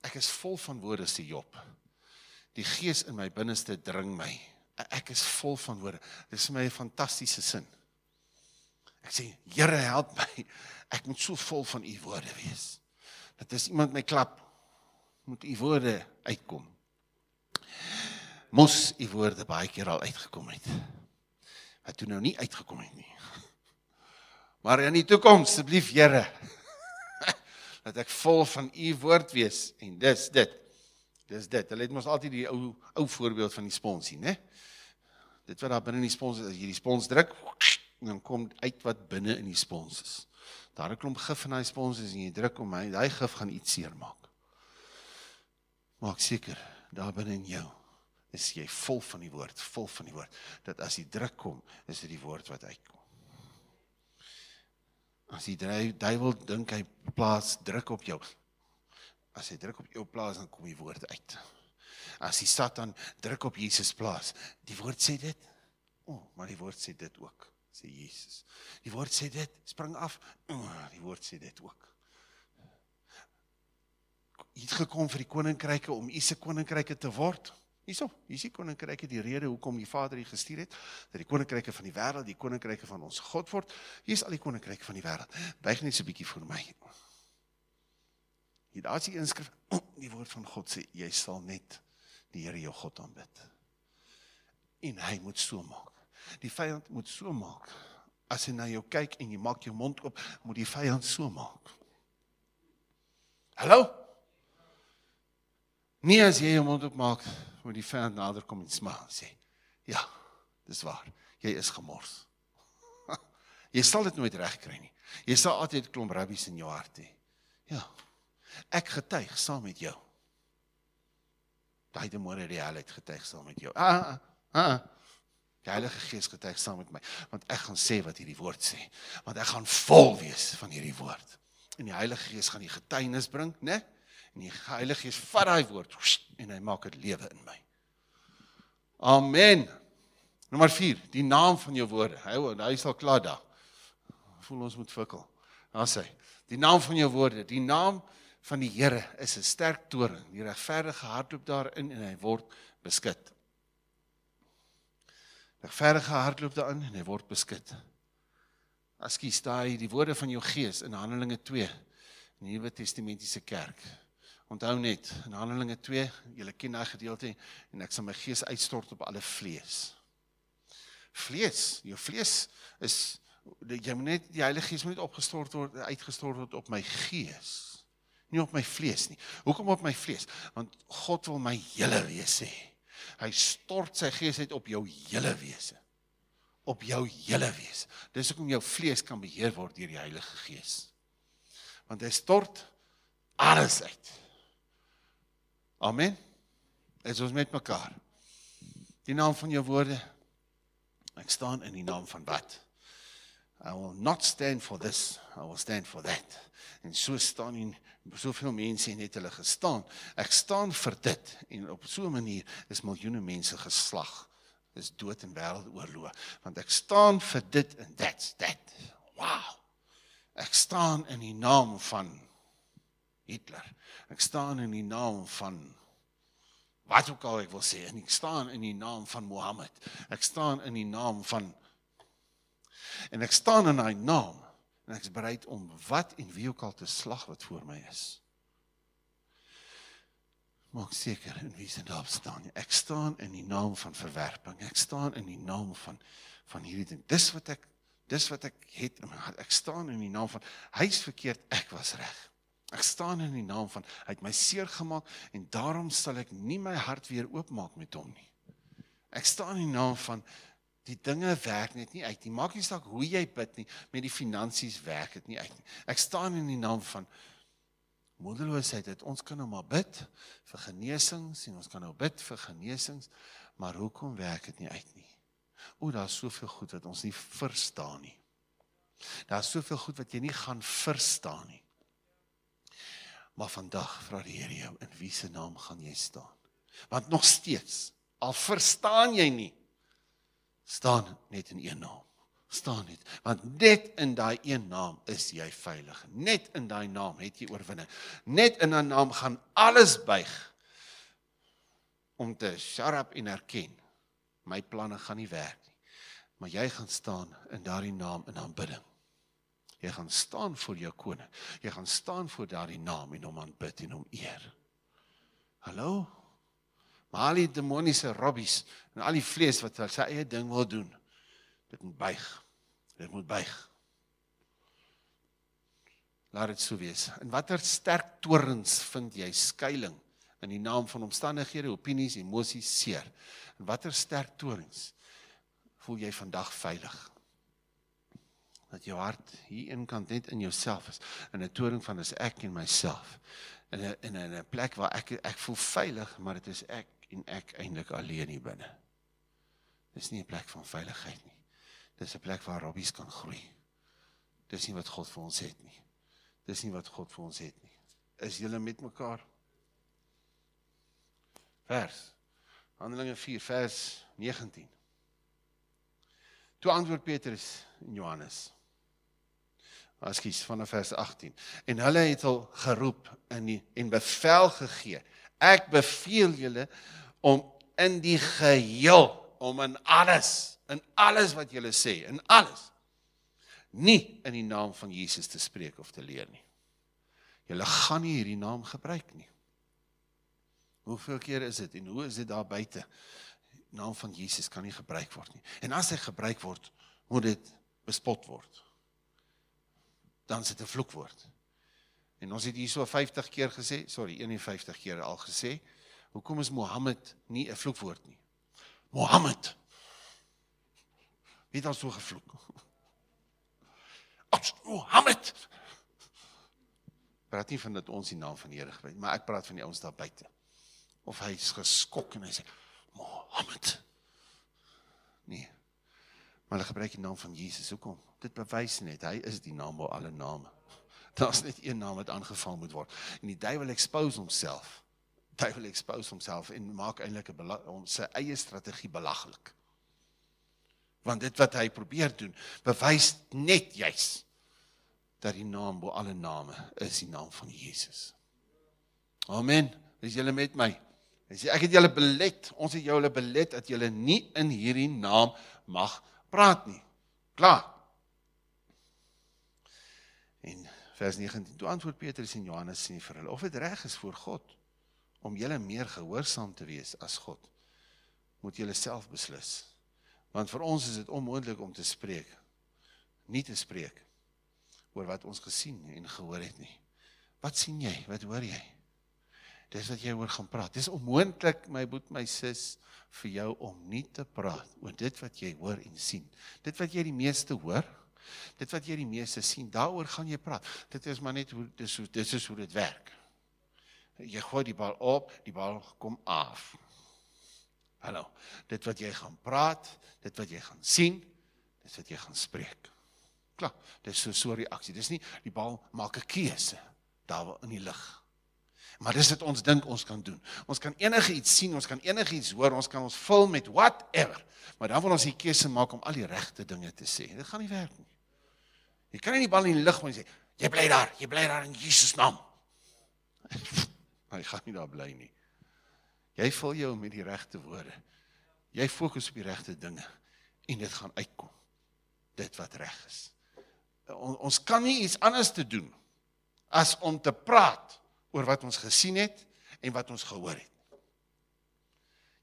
Ek is vol van woorde sê Job. Die gees in my binneste dring my. E-, ek is vol van woorde. Dit is my 'n fantastiese sin. Ek sê Here help my. Ek moet so vol van u woorde wees. Dat as iemand my klap moet u woorde uitkom. Mos u woorde baie keer al uitgekom het. Wat toe nou nie uitgekom het nie. Maar in die toekoms, asseblief Here, dat ek vol van u woord wees en dis dit. Dis dit. Hulle het mos altyd die ou ou voorbeeld van die sponsie, né? Dit wat daar binne in die spons is, as jy die spons druk, dan kom uit wat binne in die spons is. Daar 'n klomp gif in daai spons is en jy druk om hy, daai gif gaan iets seermaak. Maak seker, daar binne in jou is jy vol van die woord, vol van die woord dat as jy druk kom, is dit die woord wat uitkom. As die duiwel dink hy plaas druk op jou. As hy druk op jou plaas dan kom die woord uit. As die Satan druk op Jesus plaas, die woord sê dit. O, oh, maar die woord sê dit ook, sê Jesus. Die woord sê dit, spring af. O, oh, die woord sê dit ook. Jy het gekom vir die koninkryke om u se koninkryke te word. Hierso, hierdie koninkryk het die rede hoekom die Vader hom gestuur het, dat die koninkryke van die wêreld, die koninkryke van ons God word. Hier is al die koninkryke van die wêreld. Buig net so 'n bietjie voor my. Hier daar's die inskrif, die woord van God sê jy sal net die Here jou God aanbid. En hy moet so maak. Die vyand moet so maak. As hy na jou kyk en jy maak jou mond oop, moet die vyand so maak. Hallo? Nie as jy jou mond oop maak nie moet die vyand nader kom en smaak sê. Ja, dis waar. Jy is gemors. jy sal dit nooit regkry nie. Jy sal altyd klomp rubbies in jou hart hê. Ja. Ek getuig saam met jou. Daai demone die hel het getuig saam met jou. Ah, ah, ah. Die Heilige Gees getuig saam met my, want ek gaan sê wat hierdie woord sê, want ek gaan vol wees van hierdie woord. En die Heilige Gees gaan die getuienis bring, né? Nee? En die Heilige Gees vat daai woord en hy maak dit lewe in my. Amen. Nommer 4, die naam van jou woorde. Hy hy sal klaar da. Voel ons moet fikkel. Daar sê, die naam van jou woorde, die naam van die Here is 'n sterk toring. Die regverdige hardloop daarin en hy word beskud. Die regverdige hardloop daarin en hy word beskud. Askie staai die woorde van jou gees in Handelinge 2 in die Nuwe Testamentiese kerk. Onthou net in Handelinge 2, julle ken daai gedeelte en ek sal my gees uitstort op alle vlees. Vlees, jou vlees is jy moet net die Heilige Gees moet opgestort word uitgestort word op my gees, nie op my vlees nie. Hoekom op my vlees? Want God wil my hele wese. Hy stort sy gees uit op jou hele wese. Op jou hele wese. Dis hoekom jou vlees kan beheer word deur die Heilige Gees. Want hy stort alles uit. Amen. Is ons met mekaar. Die naam van jou woorde. Ek staan in die naam van wat? I will not stand for this. I will stand for that. En so staan in soveel mense en het hulle gestaan. Ek staan vir dit en op so 'n manier is miljoene mense geslag is dood en wêreldoorloë want ek staan vir dit en that's that. Wow. Ek staan in die naam van Hitler. Ek staan in die naam van wat ook al ek wil sê, ek staan in die naam van Mohammed. Ek staan in die naam van en ek staan in daai naam en ek is bereid om wat en wie ook al te slag wat voor my is. Maak seker en wie se naam staan jy? Ek staan in die naam van verwerping. Ek staan in die naam van van hierdie ding. Dis wat ek dis wat ek het in my hart. Ek staan in die naam van hy's verkeerd, ek was reg. Ek staan in die naam van hy het my seer gemaak en daarom sal ek nie my hart weer oopmaak met hom nie. Ek staan in die naam van die dinge werk net nie uit nie. Maak nie saak hoe jy bid nie, met die finansies werk dit nie uit nie. Ek staan in die naam van moedeloosheid. Het, ons kan nou maar bid vir genesing, sien ons kan nou bid vir genesings, maar hoekom werk dit nie uit nie? O, daar's soveel goed wat ons nie verstaan nie. Daar's soveel goed wat jy nie gaan verstaan nie. Maar vandag vra die Here jou in wie se naam gaan jy staan? Want nog steeds al verstaan jy nie staan net in een naam. Staan net want net in daai een naam is jy veilig. Net in daai naam het jy oorwinning. Net in 'n naam gaan alles buig om te sharp en erken my planne gaan nie werk nie. Maar jy gaan staan in daardie naam in aanbidding. Jy gaan staan voor jou koning. Jy gaan staan voor daardie naam en hom aanbid en hom eer. Hallo? Maar al die demoniese robbies en al die vlees wat sy eie ding wil doen, dit moet buig. Dit moet buig. Laat dit sou wees. In watter sterk torens vind jy skuilings in die naam van omstandighede, opinies, emosies, seer? In watter sterk torens voel jy vandag veilig? dat jou hart hier eenkant net in jouself is in 'n toring van as ek en myself in 'n in 'n 'n plek waar ek ek voel veilig maar dit is ek en ek eintlik alleen hier binne. Dis nie 'n plek van veiligheid nie. Dis 'n plek waar robbies kan groei. Dis nie wat God vir ons het nie. Dis nie wat God vir ons het nie. Is julle met mekaar? Vers Handelinge 4 vers 19. Toe antwoord Petrus en Johannes. Ekskuus, vanaf vers 18. En hulle het hom geroep en die, en bevel gegee. Ek beveel julle om in die geheel, om in alles, in alles wat julle sê, in alles nie in die naam van Jesus te spreek of te leer nie. Julle gaan nie hierdie naam gebruik nie. Hoeveel keer is dit en hoe is dit daar buite? Naam van Jesus kan nie gebruik word nie. En as hy gebruik word, moet dit bespot word dan is dit 'n vloekwoord. En ons het hierso 50 keer gesê, sorry, 51 keer al gesê, hoekom is Mohammed nie 'n vloekwoord nie? Mohammed. Wie het al so gevloek? Mohammed. Praat nie van dat ons die naam van die Here gebruik, maar ek praat van die ouens daar buite. Of hy's geskok en hy sê Mohammed. Nee. Maar hulle gebruik die naam van Jesus. Hoekom? Dit bewys net hy is die naam bo alle name. Daar's net een naam wat aangeval moet word. En die duiwel expose homself. Duiwel expose homself en maak eintlik 'n om sy eie strategie belaglik. Want dit wat hy probeer doen, bewys net juis dat die naam bo alle name is die naam van Jesus. Amen. Is julle met my? Hy sê ek het julle belet, ons het julle belet dat julle nie in hierdie naam mag nie praat nie. Klaar. En vers 19 toe antwoord Petrus en Johannes sê vir hulle of dit reg is voor God om julle meer gehoorsaam te wees as God. Moet julle self beslis. Want vir ons is dit onmoontlik om te spreek nie te spreek oor wat ons gesien en gehoor het nie. Wat sien jy? Wat hoor jy? Dis wat jy oor gaan praat. Dis onmoontlik, my boet, my sis, vir jou om nie te praat oor dit wat jy hoor en sien. Dit wat jy die meeste hoor, dit wat jy die meeste sien, daaroor gaan jy praat. Dit is maar net hoe dis hoe dis is hoe dit werk. Jy gooi die bal op, die bal kom af. Hallo. Dit wat jy gaan praat, dit wat jy gaan sien, dis wat jy gaan spreek. Klaar. Dis so so 'n reaksie. Dis nie die bal maak 'n keuse daar in die lig nie. Maar dis wat ons dink ons kan doen. Ons kan enige iets sien, ons kan enige iets hoor, ons kan ons vul met whatever. Maar dan wil ons die keuse maak om al die regte dinge te sê. Dit gaan nie werk nie. Jy kan nie die bal in die lug gooi en sê, "Jy bly daar, jy bly daar in Jesus naam." Hy gaan nie daar bly nie. Jy vul jou met die regte woorde. Jy fokus op die regte dinge en dit gaan uitkom. Dit wat reg is. Ons kan nie iets anders te doen as om te praat oor wat ons gesien het en wat ons gehoor het.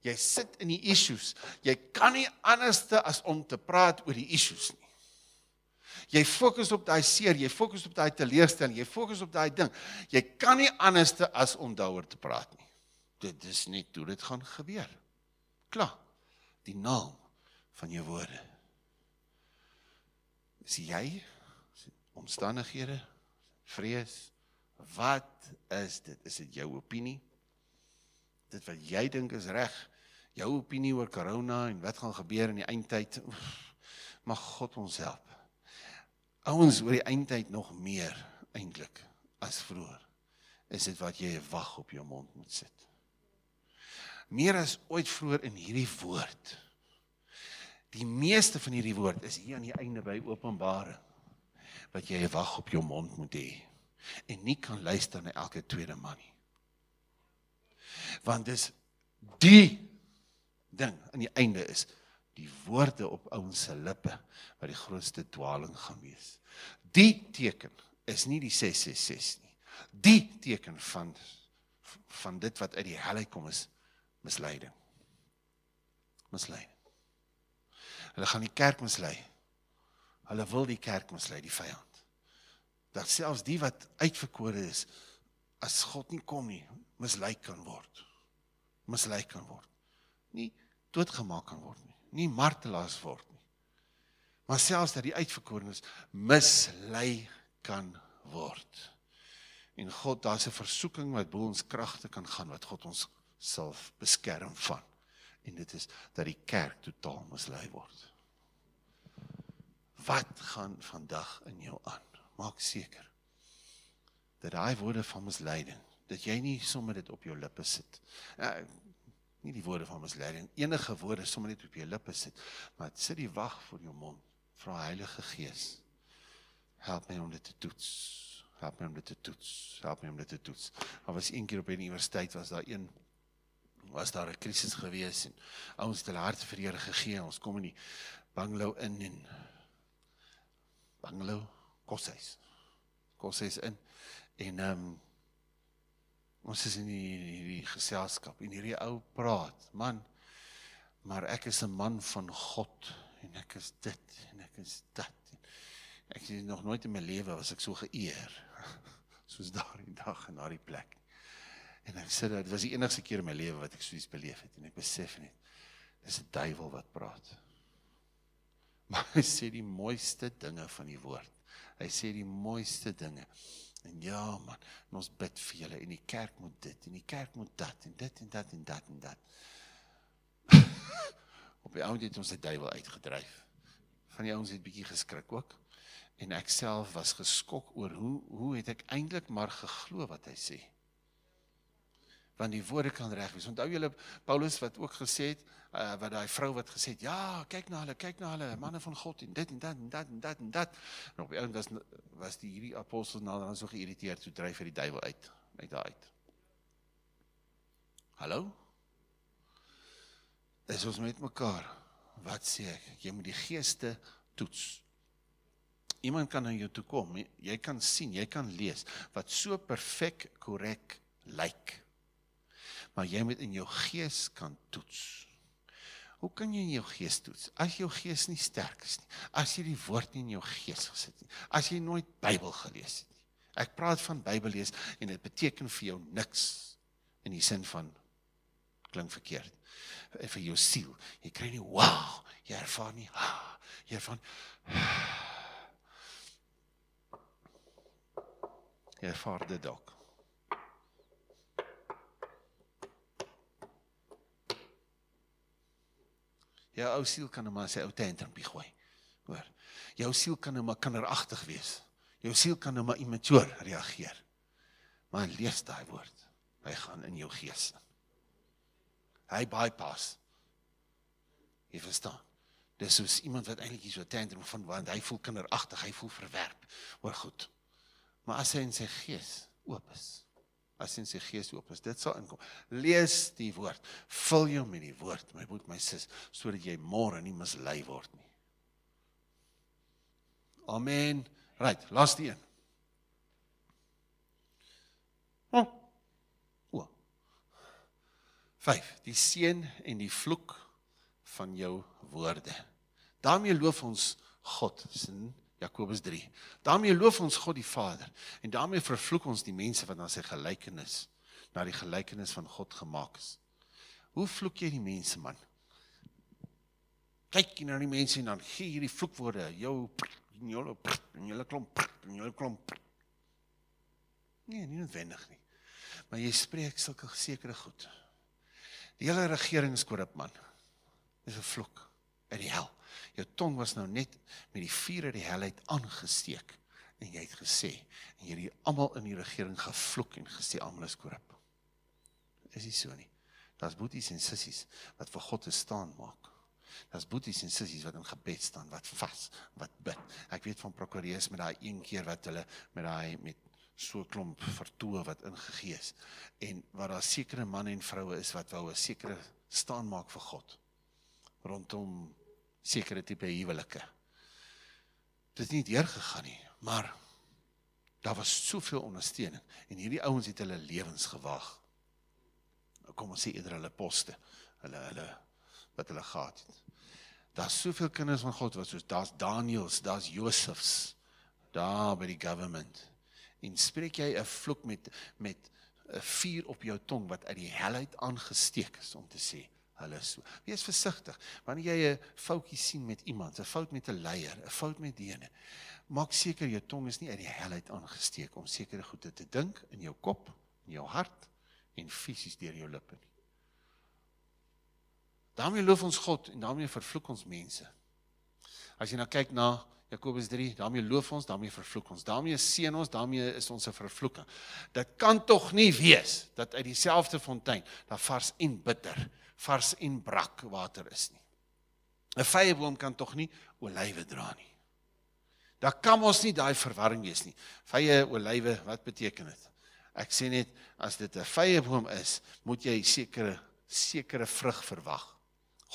Jy sit in die issues. Jy kan nie anderste as om te praat oor die issues nie. Jy fokus op daai seer, jy fokus op daai teleurstelling, jy fokus op daai ding. Jy kan nie anderste as om daaroor te praat nie. Dit is nie hoe dit gaan gebeur. Klaar. Die naam van jou woorde. Is jy omstandighede, vrees, Wat is dit? Is dit jou opinie? Dit wat jy dink is reg, jou opinie oor corona en wat gaan gebeur in die eindtyd. Mag God ons help. Ouens oor die eindtyd nog meer eintlik as vroeër. Is dit wat jy wag op jou mond moet sit? Meer as ooit vroeër in hierdie woord. Die meeste van hierdie woord is hier aan die einde by Openbaring wat jy wag op jou mond moet hê en nie kan luister na elke tweede man nie. Want dis die ding aan die einde is die woorde op ouens se lippe wat die grootste dwaaling gaan wees. Die teken is nie die 666 nie. Die teken van van dit wat uit die hel uitkom is misleiding. Misleiding. Hulle gaan die kerk mislei. Hulle wil die kerk mislei, die vyand dat selfs die wat uitverkore is as God nie kom nie, mislei kan word. Mislei kan word. Nie doodgemaak kan word nie, nie martelaars word nie. Maar selfs dat die uitverkorenes mislei kan word. En God, daar's 'n versoeking wat bo ons kragte kan gaan wat God ons self beskerm van. En dit is dat die kerk totaal mislei word. Wat gaan vandag in jou aan? maak seker dat daai woorde van misleiding dat jy nie sommer dit op jou lippe sit. Eh, nie die woorde van misleiding, enige woorde sommer net op jou lippe sit, maar sit die wag vir jou mond. Vra Heilige Gees, help my om dit te toets. Help my om dit te toets. Help my om dit te toets. Al was een keer op 'n universiteit was daar een was daar 'n krisis gewees en ons het hulle hart vir Here gegee. Ons kom in die bungalow in en bungalow koshuis. Koshuis in en ehm um, ons is in hierdie geselskap en hierdie ou praat, man. Maar ek is 'n man van God en ek is dit en ek is dat. Ek het nog nooit in my lewe was ek so geëer soos daardie dag en daardie plek. En ek sê dat dit was die enigste keer in my lewe wat ek so iets beleef het en ek besef net dis 'n duiwel wat praat. Maar hy sê die mooiste dinge van die woord. Hy sê die mooiste dinge. En ja man, en ons bid vir julle en die kerk moet dit en die kerk moet dat en dit en dat en dat en dat. Op die ouend het ons die duiwel uitgedryf. Van die ouens het bietjie geskrik ook. En ek self was geskok oor hoe hoe het ek eintlik maar geglo wat hy sê want die woorde kan reg wees. Onthou julle Paulus wat ook gesê het uh, wat daai vrou wat gesê het, "Ja, kyk na hulle, kyk na hulle, manne van God en dit en dat en dat en dat en dat." En op eendag was was die hierdie apostel nader nou aan so geïrriteerd toe dryf hy die duiwel uit uit daai uit. Hallo? Dis ons met mekaar. Wat sê ek? Jy moet die geeste toets. Iemand kan aan jou toe kom. Jy kan sien, jy kan lees wat so perfek korrek lyk. Like maar jy moet in jou gees kan toets. Hoe kan jy in jou gees toets? As jou gees nie sterk is nie, as jy die woord nie in jou gees gesit nie, as jy nooit Bybel gelees het nie. Ek praat van Bybel lees en dit beteken vir jou niks in die sin van klink verkeerd. Eh, vir jou siel, jy kry nie wow, jy ervaar nie ha, jy ervaar nie, jy ervaar dit dalk. Jou ou siel kan nou maar sy ou tantrumpie gooi. Hoor. Jou siel kan nou maar kinderagtig wees. Jou siel kan nou maar immature reageer. Maar lees daai woord. Hy gaan in jou gees in. Hy bypass. Jy verstaan. Dis soos iemand wat eintlik hier so tantrum van want hy voel kinderagtig, hy voel verwerp. Hoor goed. Maar as hy in sy gees oop is, as sien sy gees oop is. Dit sal inkom. Lees die woord. Vul jou met die woord, my broer, my sis, sodat jy môre nie mislei word nie. Amen. Right, laaste een. Oh. O. 5. Die seën en die vloek van jou woorde. daarmee loof ons God. Dis 'n Jakobus 3. Daarmee loof ons God die Vader en daarmee vervloek ons die mense wat na sy gelykenis, na die gelykenis van God gemaak is. Hoe vloek jy die mense man? Kyk jy na die mense en dan gee hierdie vloekwoorde jou in jou loop in jou klomp in jou klomp. Nee, nie noodwendig nie. Maar jy spreek sulke sekere goed. Die hele regering is korrup man. Dis 'n vloek uit die hel. Jou tong was nou net met die vuur uit die hel uit aangesteek en jy het gesê en jy het almal in die regering gevloek en gesê almal is korrup. Is dit so nie? Daar's boeties en sissies wat vir God te staan maak. Daar's boeties en sissies wat in gebed staan, wat vas, wat bid. Ek weet van prokureurs met daai een keer wat hulle met daai met so 'n klomp vertoe wat ingegee is en wat daar sekere manne en vroue is wat wou 'n sekere staan maak vir God rondom sekere tipe huwelike. Dit het nie deurgegaan nie, maar daar was soveel ondersteuning en hierdie ouens het hulle lewens gewag. Nou kom ons sê eerder hulle poste, hulle hulle wat hulle gehad het. Daar's soveel kinders van God wat soos daar's Daniels, daar's Josefs daar by die government. En spreek jy 'n vloek met met 'n vuur op jou tong wat uit die hel uit aangesteek is om te sê hulle so. Wees versigtig wanneer jy 'n foutjie sien met iemand, 'n fout met 'n leier, 'n fout met diegene. Maak seker jou tong is nie uit die helheid aangesteek om sekere goede te dink in jou kop, in jou hart en fisies deur jou lippe nie. Daarmee loof ons God en daarmee vervloek ons mense. As jy nou kyk na Jakobus 3, daarmee loof ons, daarmee vervloek ons, daarmee seën ons, daarmee is ons 'n vervloeking. Dit kan tog nie wees dat uit dieselfde fontein daar vars en bitter vars en brak water is nie. 'n Vyeboom kan tog nie olywe dra nie. Daar kan ons nie daai verwarring wees nie. Vye olywe, wat beteken dit? Ek sê net as dit 'n vyeboom is, moet jy sekere sekere vrug verwag.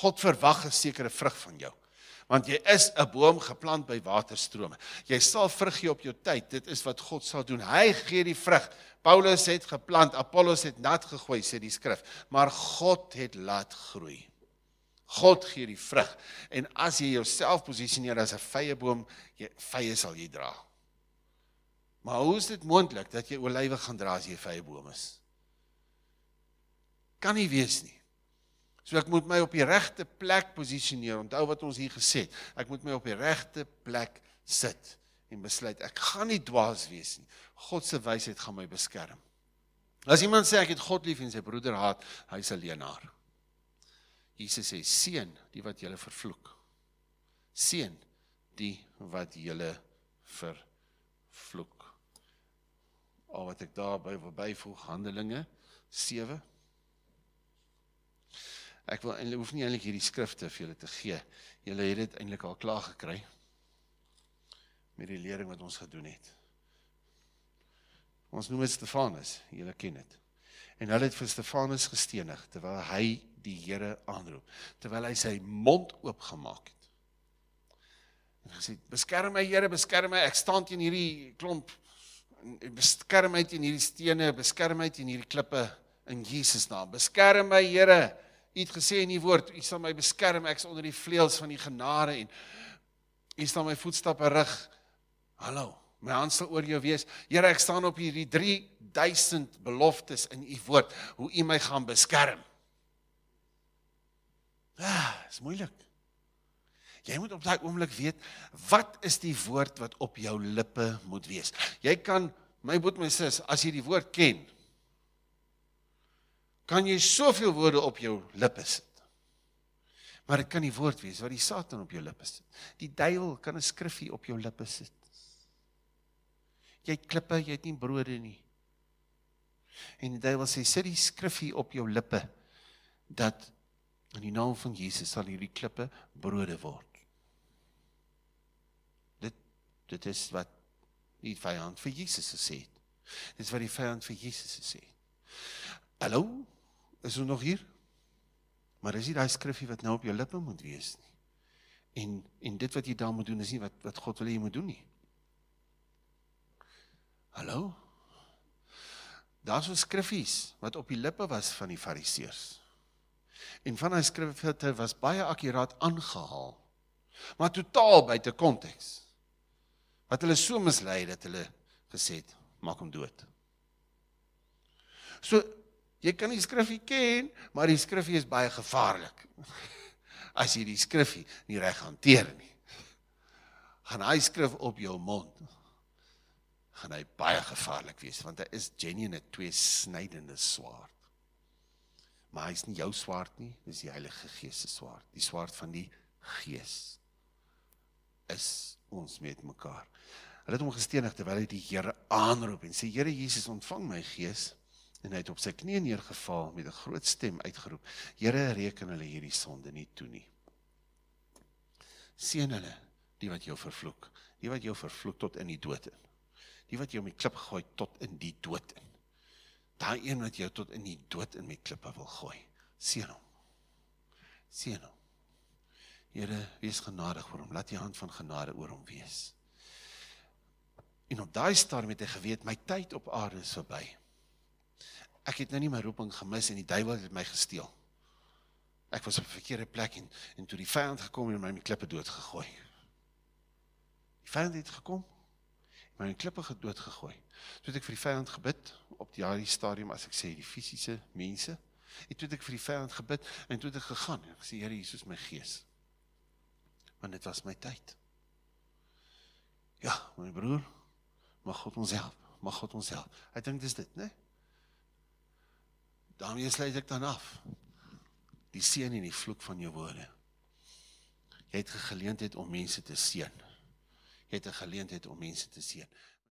God verwag 'n sekere vrug van jou want jy is 'n boom geplant by waterstrome. Jy sal vrug gee op jou tyd. Dit is wat God sal doen. Hy gee die vrug. Paulus het geplant, Apollos het nat gegooi, sê die skrif, maar God het laat groei. God gee die vrug. En as jy jouself posisioneer as 'n vrye boom, jy vrye sal jy dra. Maar hoe is dit moontlik dat jy olywe gaan dra as jy vrye boom is? Kan nie wees nie. So ek moet my op die regte plek posisioneer. Onthou wat ons hier gesê het. Ek moet my op die regte plek sit en besluit ek gaan nie dwaas wees nie. God se wysheid gaan my beskerm. As iemand sê ek het God lief en sy broeder haat, hy's 'n leienaar. Jesus sê seën die wat julle vervloek. Seën die wat julle vervloek. Al wat ek daarby wil byvoeg, Handelinge 7 Ek wil eintlik hoef nie eintlik hierdie skrifte vir julle te gee. Julle het dit eintlik al klaar gekry met die lering wat ons gedoen het. Ons noem dit Stefanus, julle ken dit. En hulle het vir Stefanus gestenig terwyl hy die Here aanroep, terwyl hy sy mond oopgemaak het. En gesê: "Beskerm my Here, beskerm my. Ek staan teen hierdie klomp beskerm my teen hierdie stene, beskerm my teen hierdie klippe in Jesus naam. Beskerm my Here." U het gesê in u woord, u sal my beskerm, ek is onder die vleuels van u genade en u staan my voetstappe rig. Hallo, my hand sal oor jou wees. Here, ek staan op hierdie 3000 beloftes in u woord hoe u my gaan beskerm. Ja, ah, is moeilik. Jy moet op daai oomblik weet wat is die woord wat op jou lippe moet wees. Jy kan my boet my sis as jy die woord ken kan jy soveel woorde op jou lippe sit. Maar dit kan die woord wees wat die Satan op jou lippe sit. Die duiwel kan 'n skriffie op jou lippe sit. Jy klippe, jy het nie brode nie. En die duiwel sê sit die skriffie op jou lippe dat in die naam van Jesus sal hierdie klippe brode word. Dit dit is wat die vyand vir Jesus gesê het. Dit is wat die vyand vir Jesus gesê het. Hallo, Is ons nog hier? Maar is dit daai skrifgie wat nou op jou lippe moet wees nie? En en dit wat jy daar moet doen is nie wat wat God wil hê jy moet doen nie. Hallo? Daar's 'n skrifgies wat op die lippe was van die Fariseërs. En van daai skrifgie was baie akuraat aangehaal. Maar totaal buite konteks. Wat hulle so mislei dat hulle gesê het, maak hom dood. So Jy kan die skrifie ken, maar die skrifie is baie gevaarlik. As jy die skrifie nie reg hanteer nie, gaan hy skrif op jou mond gaan hy baie gevaarlik wees want hy is genuine twee snydende swaard. Maar hy's nie jou swaard nie, dis die Heilige Gees se swaard. Die swaard van die Gees is ons met mekaar. Hulle het hom gestenig terwyl hy die Here aanroep en sê Here Jesus ontvang my gees en hy het op sy knieë neergeval met 'n groot stem uitgeroep: "Here, reken hulle hierdie sonde nie toe nie. Seën hulle, die wat jou vervloek, die wat jou vervloek tot in die dood in. Die wat jou met klip gegooi tot in die dood in. Daai een wat jou tot in die dood in met klippe wil gooi. Seën hom. Seën hom. Here, wees genadig vir hom. Laat die hand van genade oor hom wees." En op daai stadium het hy geweet my tyd op aarde is verby ek het nou nie my roeping gemis en die duiwel het my gesteel. Ek was op 'n verkeerde plek en en toe die vyand gekom en my met klippe dood gegooi. Die vyand het gekom en my met klippe gedood gegooi. So het ek vir die vyand gebid op die daardie stadium as ek sê die fisiese mense. En toe het ek vir die vyand gebid en toe het ek gegaan. Ek sê Here Jesus my gees. Want dit was my tyd. Ja, my broer, mag God ons help. Mag God ons help. Ek dink dis dit, né? Nee? daarmee sluit ek dan af. Die seën en die vloek van jou woorde. Jy het 'n geleentheid om mense te seën. Jy het 'n geleentheid om mense te seën.